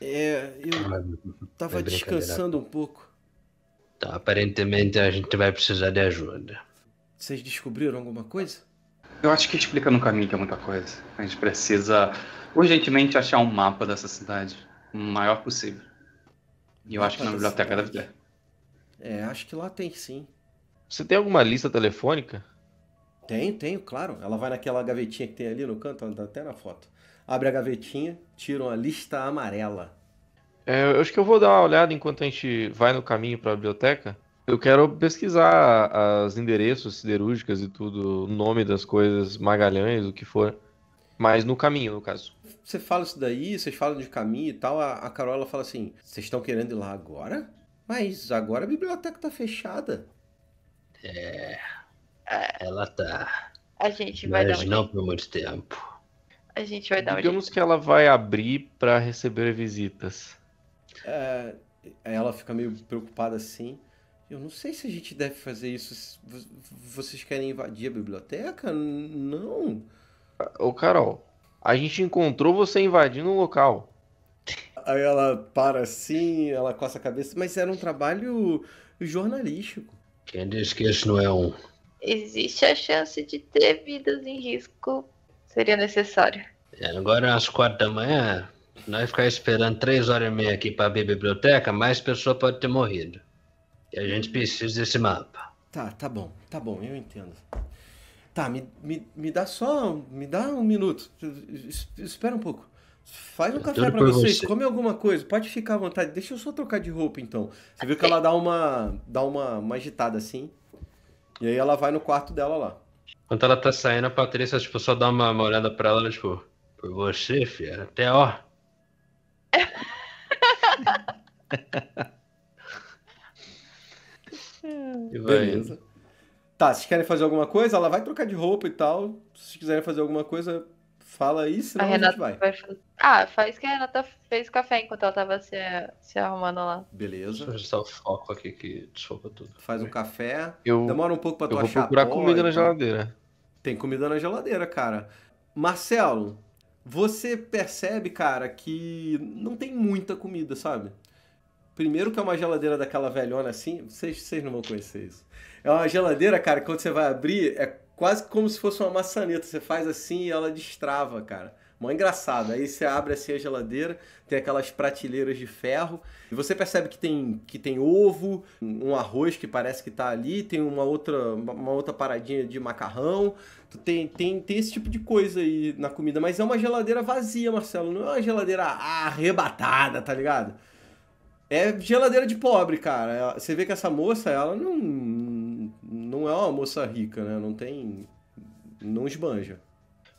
É, eu tava descansando um pouco. tá aparentemente a gente vai precisar de ajuda. Vocês descobriram alguma coisa? Eu acho que explica no caminho que é muita coisa. A gente precisa urgentemente achar um mapa dessa cidade, o maior possível. E eu acho que na biblioteca deve ter. É, acho que lá tem sim. Você tem alguma lista telefônica? Tenho, tenho, claro. Ela vai naquela gavetinha que tem ali no canto, até na foto. Abre a gavetinha, tira uma lista amarela. É, eu acho que eu vou dar uma olhada enquanto a gente vai no caminho para a biblioteca. Eu quero pesquisar os endereços siderúrgicas e tudo, o nome das coisas, Magalhães, o que for. Mas no caminho, no caso. Você fala isso daí, vocês falam de caminho e tal, a, a Carola fala assim: vocês estão querendo ir lá agora? Mas agora a biblioteca tá fechada. É. é ela tá. A gente vai Mas dar Mas não por muito tempo. A gente vai dar Digamos que ela vai abrir para receber visitas. É, ela fica meio preocupada assim. Eu não sei se a gente deve fazer isso. Vocês querem invadir a biblioteca? Não. Não. Ô, Carol, a gente encontrou você invadindo o local. Aí ela para assim, ela coça a cabeça, mas era um trabalho jornalístico. Quem diz que esse não é um? Existe a chance de ter vidas em risco. Seria necessário. É, agora às quatro da manhã, nós ficar esperando três horas e meia aqui para abrir a biblioteca, mais pessoa pode ter morrido. E a gente precisa desse mapa. Tá, tá bom, tá bom, eu entendo. Tá, me, me, me dá só, me dá um minuto. espera um pouco. Faz um eu café para vocês, você. come alguma coisa, pode ficar à vontade. Deixa eu só trocar de roupa então. Você viu que ela dá uma dá uma, uma agitada assim. E aí ela vai no quarto dela lá. Enquanto ela tá saindo, a Patrícia tipo só dá uma, uma olhada para ela, tipo, por você, filha, até ó. e Beleza tá, se querem fazer alguma coisa, ela vai trocar de roupa e tal. Se quiserem fazer alguma coisa, fala aí, senão a, a gente vai. vai fazer... Ah, faz que a Renata fez café enquanto ela tava se, se arrumando lá. Beleza. Deixa eu ajustar o foco aqui que desfoca tudo. Faz um café, eu, demora um pouco pra tu eu vou procurar comida na geladeira. Tem comida na geladeira, cara. Marcelo, você percebe, cara, que não tem muita comida, sabe? Primeiro que é uma geladeira daquela velhona assim, vocês, vocês não vão conhecer isso. É uma geladeira, cara, que quando você vai abrir, é quase como se fosse uma maçaneta. Você faz assim e ela destrava, cara. Mó engraçado. Aí você abre assim a geladeira, tem aquelas prateleiras de ferro, e você percebe que tem, que tem ovo, um arroz que parece que tá ali, tem uma outra, uma outra paradinha de macarrão. Tem, tem, tem esse tipo de coisa aí na comida, mas é uma geladeira vazia, Marcelo. Não é uma geladeira arrebatada, tá ligado? É geladeira de pobre, cara. Você vê que essa moça, ela não, não é uma moça rica, né? Não tem. Não esbanja.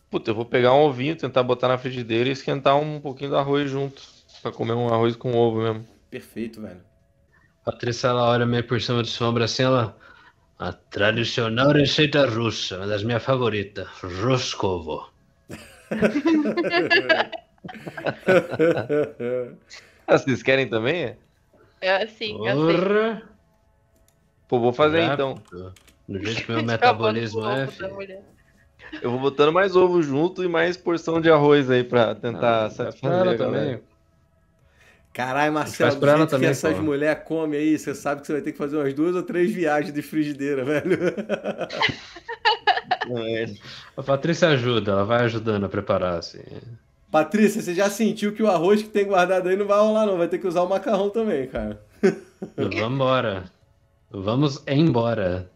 Puta, eu vou pegar um ovinho, tentar botar na frigideira e esquentar um pouquinho do arroz junto. Pra comer um arroz com ovo mesmo. Perfeito, velho. Patrícia, ela olha meio por cima de sombra assim, ela. A tradicional receita russa, uma das minhas favoritas. Roscovo. Ah, vocês querem também? É assim, é Assim. Pô, vou fazer né? então. Do jeito que meu metabolismo é, Eu vou botando mais ovo junto e mais porção de arroz aí pra tentar ah, satisfazer. também. Caralho, Marcelo, faz também, que essas mulheres comem aí, você sabe que você vai ter que fazer umas duas ou três viagens de frigideira, velho. A Patrícia ajuda, ela vai ajudando a preparar, assim. Patrícia, você já sentiu que o arroz que tem guardado aí não vai rolar, não. Vai ter que usar o macarrão também, cara. Então, vambora. Vamos embora.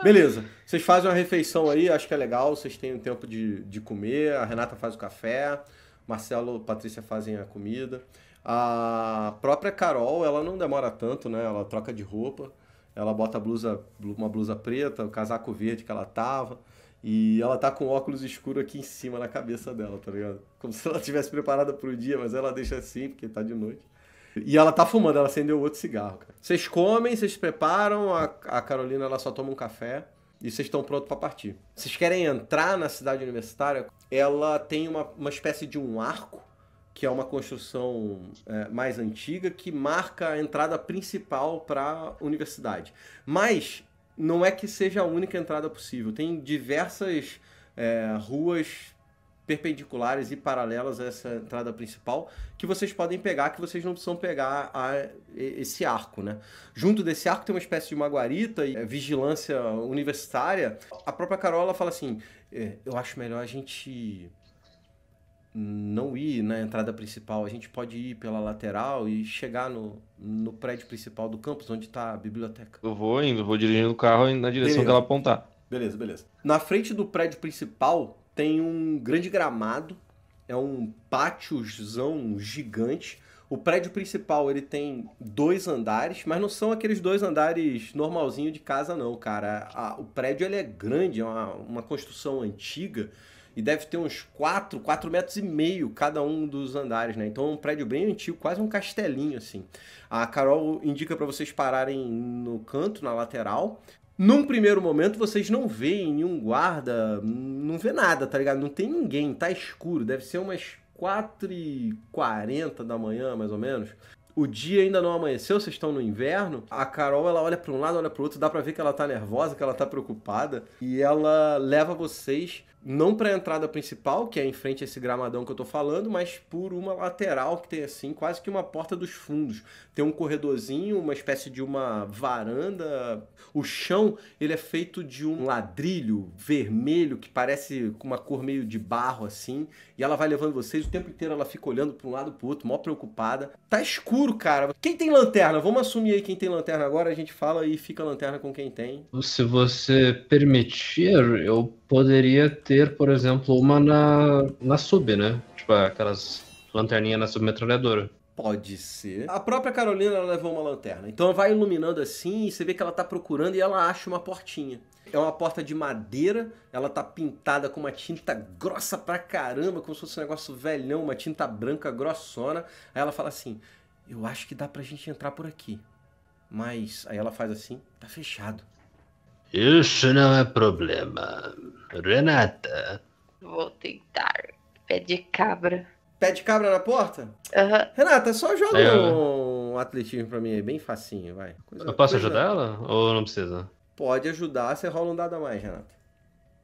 Beleza. Vocês fazem uma refeição aí, acho que é legal. Vocês têm um tempo de, de comer. A Renata faz o café. Marcelo e Patrícia fazem a comida. A própria Carol, ela não demora tanto, né? Ela troca de roupa. Ela bota blusa, uma blusa preta, o casaco verde que ela tava e ela tá com óculos escuro aqui em cima na cabeça dela, tá ligado? Como se ela tivesse preparada pro dia, mas ela deixa assim, porque tá de noite. E ela tá fumando, ela acendeu outro cigarro, cara. Vocês comem, vocês preparam, a, a Carolina ela só toma um café e vocês estão prontos para partir. Vocês querem entrar na cidade universitária? Ela tem uma, uma espécie de um arco, que é uma construção é, mais antiga, que marca a entrada principal para a universidade. Mas não é que seja a única entrada possível. Tem diversas é, ruas perpendiculares e paralelas a essa entrada principal que vocês podem pegar, que vocês não precisam pegar a, esse arco, né? Junto desse arco tem uma espécie de uma guarita e é, vigilância universitária. A própria Carola fala assim, é, eu acho melhor a gente não ir na entrada principal, a gente pode ir pela lateral e chegar no, no prédio principal do campus, onde está a biblioteca. Eu vou indo, vou dirigindo o carro na direção beleza. que ela apontar. Beleza, beleza. Na frente do prédio principal tem um grande gramado, é um pátiozão gigante. O prédio principal ele tem dois andares, mas não são aqueles dois andares normalzinho de casa não, cara. A, o prédio ele é grande, é uma, uma construção antiga e deve ter uns 4, 4 metros e meio cada um dos andares, né? Então é um prédio bem antigo, quase um castelinho, assim. A Carol indica para vocês pararem no canto, na lateral, num primeiro momento vocês não veem nenhum guarda, não vê nada, tá ligado? Não tem ninguém, tá escuro, deve ser umas 4h40 da manhã, mais ou menos. O dia ainda não amanheceu, vocês estão no inverno. A Carol, ela olha para um lado, olha para o outro, dá para ver que ela tá nervosa, que ela tá preocupada, e ela leva vocês não para a entrada principal, que é em frente a esse gramadão que eu estou falando, mas por uma lateral que tem assim, quase que uma porta dos fundos. Tem um corredorzinho, uma espécie de uma varanda. O chão, ele é feito de um ladrilho vermelho que parece com uma cor meio de barro assim, e ela vai levando vocês o tempo inteiro, ela fica olhando para um lado para o outro, mó preocupada. Tá escuro, cara. Quem tem lanterna? Vamos assumir aí quem tem lanterna agora, a gente fala e fica a lanterna com quem tem. Se você permitir, eu poderia ter, por exemplo, uma na, na sub, né? Tipo, aquelas lanterninhas na submetralhadora. Pode ser. A própria Carolina levou uma lanterna. Então ela vai iluminando assim e você vê que ela tá procurando e ela acha uma portinha. É uma porta de madeira, ela tá pintada com uma tinta grossa pra caramba, como se fosse um negócio velhão, uma tinta branca grossona. Aí ela fala assim: Eu acho que dá pra gente entrar por aqui. Mas aí ela faz assim, tá fechado. Isso não é problema. Renata. Vou tentar. Pé de cabra. Pé de cabra na porta? Uhum. Renata, só joga um atletismo pra mim aí, bem facinho, vai. Coisa, Eu posso ajudar la ela ou não precisa? Pode ajudar, você rola um dado a mais, Renata.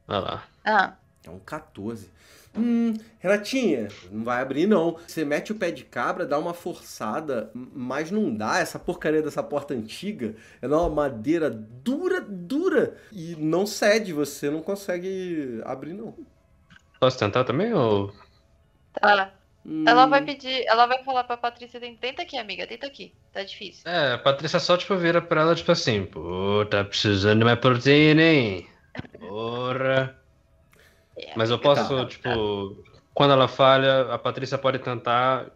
Vai lá. Ah. É um 14. Hum, Renatinha, não vai abrir não. Você mete o pé de cabra, dá uma forçada, mas não dá. Essa porcaria dessa porta antiga, ela é uma madeira dura, dura e não cede. Você não consegue abrir não. Posso tentar também ou? Tá. Hum... Ela vai pedir, ela vai falar pra Patrícia, tenta aqui, amiga, tenta aqui, tá difícil. É, a Patrícia só, tipo, vira pra ela, tipo assim, pô, tá precisando de mais proteína, hein? Porra. É, mas eu posso, então, tipo, quando ela falha, a Patrícia pode tentar.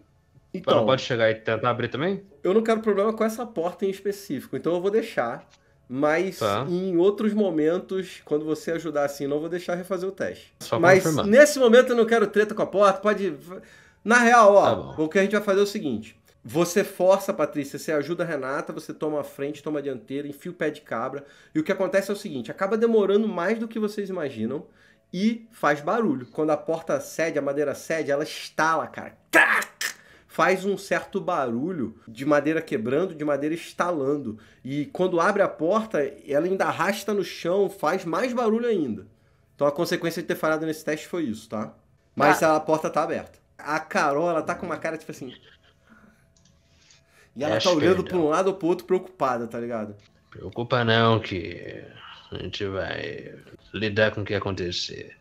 Então, ela pode chegar e tentar abrir também? Eu não quero problema com essa porta em específico, então eu vou deixar. Mas tá. em outros momentos, quando você ajudar assim, não vou deixar refazer o teste. Só mas confirmar. nesse momento eu não quero treta com a porta, pode. Na real, ó, tá o que a gente vai fazer é o seguinte. Você força, Patrícia, você ajuda a Renata, você toma a frente, toma a dianteira, enfia o pé de cabra. E o que acontece é o seguinte: acaba demorando mais do que vocês imaginam e faz barulho. Quando a porta cede, a madeira cede, ela estala, cara. Faz um certo barulho de madeira quebrando, de madeira estalando. E quando abre a porta, ela ainda arrasta no chão, faz mais barulho ainda. Então a consequência de ter falhado nesse teste foi isso, tá? Mas ah. a porta tá aberta. A Carol, ela tá com uma cara tipo assim. E ela Acho é tá olhando pra um lado ou pro outro, preocupada, tá ligado? Preocupa não, que a gente vai lidar com o que acontecer.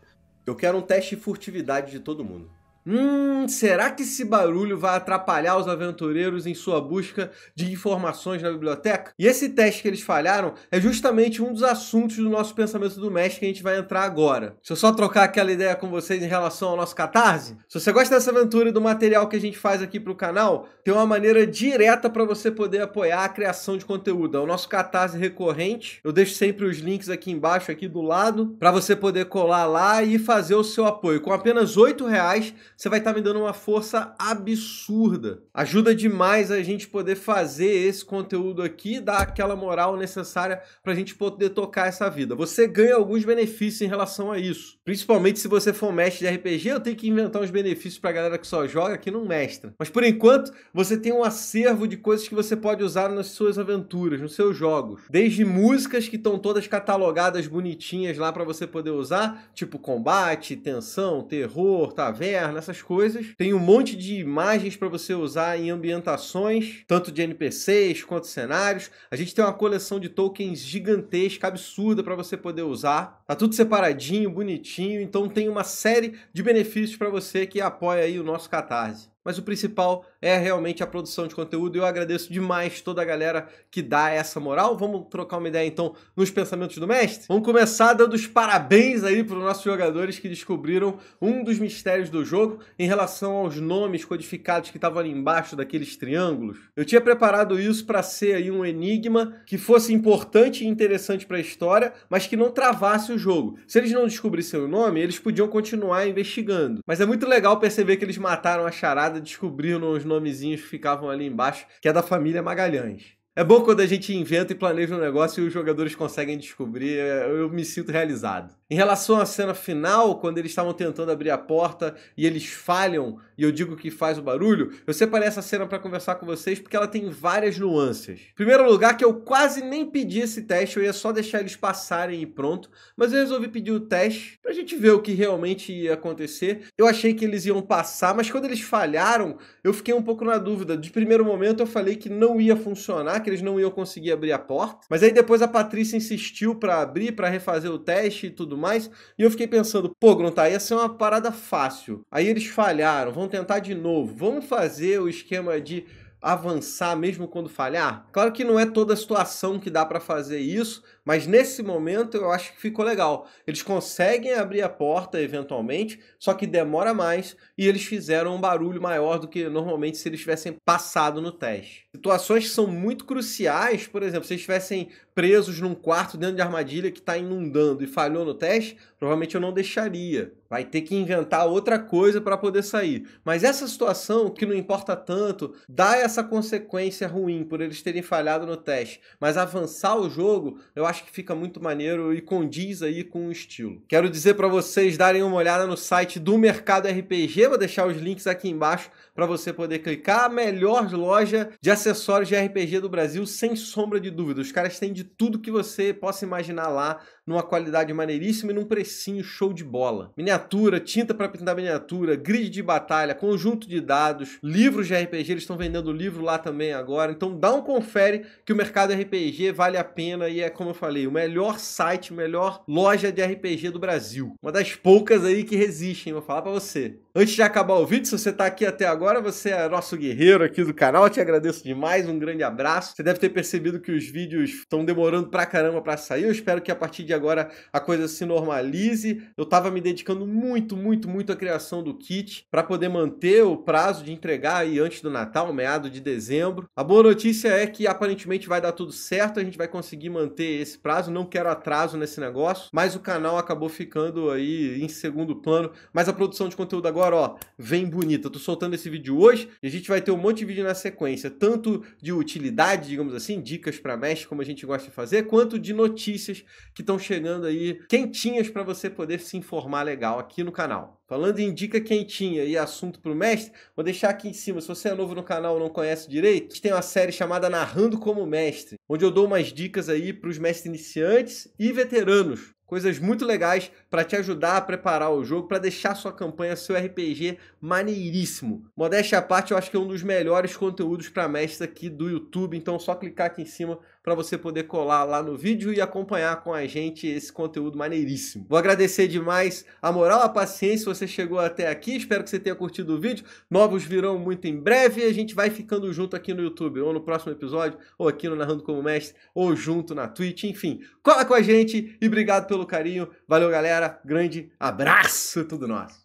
Eu quero um teste de furtividade de todo mundo. Hum, será que esse barulho vai atrapalhar os aventureiros em sua busca de informações na biblioteca? E esse teste que eles falharam é justamente um dos assuntos do nosso pensamento do mestre que a gente vai entrar agora. Deixa eu só trocar aquela ideia com vocês em relação ao nosso catarse. Se você gosta dessa aventura e do material que a gente faz aqui para o canal, tem uma maneira direta para você poder apoiar a criação de conteúdo. É o nosso catarse recorrente. Eu deixo sempre os links aqui embaixo, aqui do lado, para você poder colar lá e fazer o seu apoio. Com apenas R$ reais você vai estar tá me dando uma força absurda. Ajuda demais a gente poder fazer esse conteúdo aqui, dar aquela moral necessária para a gente poder tocar essa vida. Você ganha alguns benefícios em relação a isso. Principalmente se você for mestre de RPG, eu tenho que inventar uns benefícios para a galera que só joga, que não mestra. Mas por enquanto, você tem um acervo de coisas que você pode usar nas suas aventuras, nos seus jogos. Desde músicas que estão todas catalogadas bonitinhas lá para você poder usar, tipo combate, tensão, terror, taverna, essas essas coisas. Tem um monte de imagens para você usar em ambientações, tanto de NPCs quanto cenários. A gente tem uma coleção de tokens gigantesca, absurda para você poder usar. Tá tudo separadinho, bonitinho, então tem uma série de benefícios para você que apoia aí o nosso Catarse. Mas o principal é realmente a produção de conteúdo. Eu agradeço demais toda a galera que dá essa moral. Vamos trocar uma ideia então nos pensamentos do mestre? Vamos começar dando os parabéns aí para os nossos jogadores que descobriram um dos mistérios do jogo em relação aos nomes codificados que estavam ali embaixo daqueles triângulos. Eu tinha preparado isso para ser aí um enigma que fosse importante e interessante para a história, mas que não travasse o jogo. Se eles não descobrissem o nome, eles podiam continuar investigando. Mas é muito legal perceber que eles mataram a charada, descobriram os nomes nomezinhos que ficavam ali embaixo, que é da família Magalhães. É bom quando a gente inventa e planeja um negócio e os jogadores conseguem descobrir. É, eu me sinto realizado. Em relação à cena final, quando eles estavam tentando abrir a porta e eles falham e eu digo que faz o barulho, eu separei essa cena para conversar com vocês porque ela tem várias nuances. Primeiro lugar que eu quase nem pedi esse teste, eu ia só deixar eles passarem e pronto, mas eu resolvi pedir o teste pra gente ver o que realmente ia acontecer. Eu achei que eles iam passar, mas quando eles falharam, eu fiquei um pouco na dúvida. De primeiro momento eu falei que não ia funcionar, que eles não iam conseguir abrir a porta, mas aí depois a Patrícia insistiu para abrir, para refazer o teste e tudo mais, e eu fiquei pensando, pô, Gruntar, ia ser uma parada fácil. Aí eles falharam, vamos tentar de novo, vamos fazer o esquema de avançar mesmo quando falhar? Claro que não é toda situação que dá para fazer isso, mas nesse momento eu acho que ficou legal. Eles conseguem abrir a porta eventualmente, só que demora mais e eles fizeram um barulho maior do que normalmente se eles tivessem passado no teste. Situações que são muito cruciais, por exemplo, se eles estivessem presos num quarto dentro de armadilha que está inundando e falhou no teste, provavelmente eu não deixaria. Vai ter que inventar outra coisa para poder sair. Mas essa situação, que não importa tanto, dá essa consequência ruim por eles terem falhado no teste. Mas avançar o jogo, eu acho acho que fica muito maneiro e condiz aí com o estilo. Quero dizer para vocês darem uma olhada no site do Mercado RPG, vou deixar os links aqui embaixo para você poder clicar. A melhor loja de acessórios de RPG do Brasil, sem sombra de dúvida. Os caras têm de tudo que você possa imaginar lá, numa qualidade maneiríssima e num precinho show de bola. Miniatura, tinta para pintar miniatura, grid de batalha, conjunto de dados, livros de RPG, eles estão vendendo livro lá também agora. Então dá um confere que o mercado RPG vale a pena e é, como eu falei, o melhor site, melhor loja de RPG do Brasil. Uma das poucas aí que resistem, vou falar para você. Antes de acabar o vídeo, se você tá aqui até agora, agora, você é nosso guerreiro aqui do canal, eu te agradeço demais, um grande abraço. Você deve ter percebido que os vídeos estão demorando pra caramba pra sair, eu espero que a partir de agora a coisa se normalize. Eu tava me dedicando muito, muito, muito à criação do kit para poder manter o prazo de entregar aí antes do Natal, meado de dezembro. A boa notícia é que aparentemente vai dar tudo certo, a gente vai conseguir manter esse prazo, não quero atraso nesse negócio, mas o canal acabou ficando aí em segundo plano, mas a produção de conteúdo agora, ó, vem bonita. tô soltando esse vídeo hoje e a gente vai ter um monte de vídeo na sequência, tanto de utilidade, digamos assim, dicas para mestre, como a gente gosta de fazer, quanto de notícias que estão chegando aí quentinhas para você poder se informar legal aqui no canal. Falando em dica quentinha e assunto para o mestre, vou deixar aqui em cima. Se você é novo no canal ou não conhece direito, tem uma série chamada Narrando como Mestre, onde eu dou umas dicas aí para os mestres iniciantes e veteranos. Coisas muito legais para te ajudar a preparar o jogo, para deixar sua campanha, seu RPG maneiríssimo. Modéstia à parte, eu acho que é um dos melhores conteúdos para mestres aqui do YouTube, então é só clicar aqui em cima para você poder colar lá no vídeo e acompanhar com a gente esse conteúdo maneiríssimo. Vou agradecer demais a moral, a paciência, você chegou até aqui, espero que você tenha curtido o vídeo. Novos virão muito em breve e a gente vai ficando junto aqui no YouTube, ou no próximo episódio, ou aqui no Narrando Como Mestre, ou junto na Twitch, enfim. Cola com a gente e obrigado pelo carinho. Valeu, galera. Grande abraço, tudo nosso.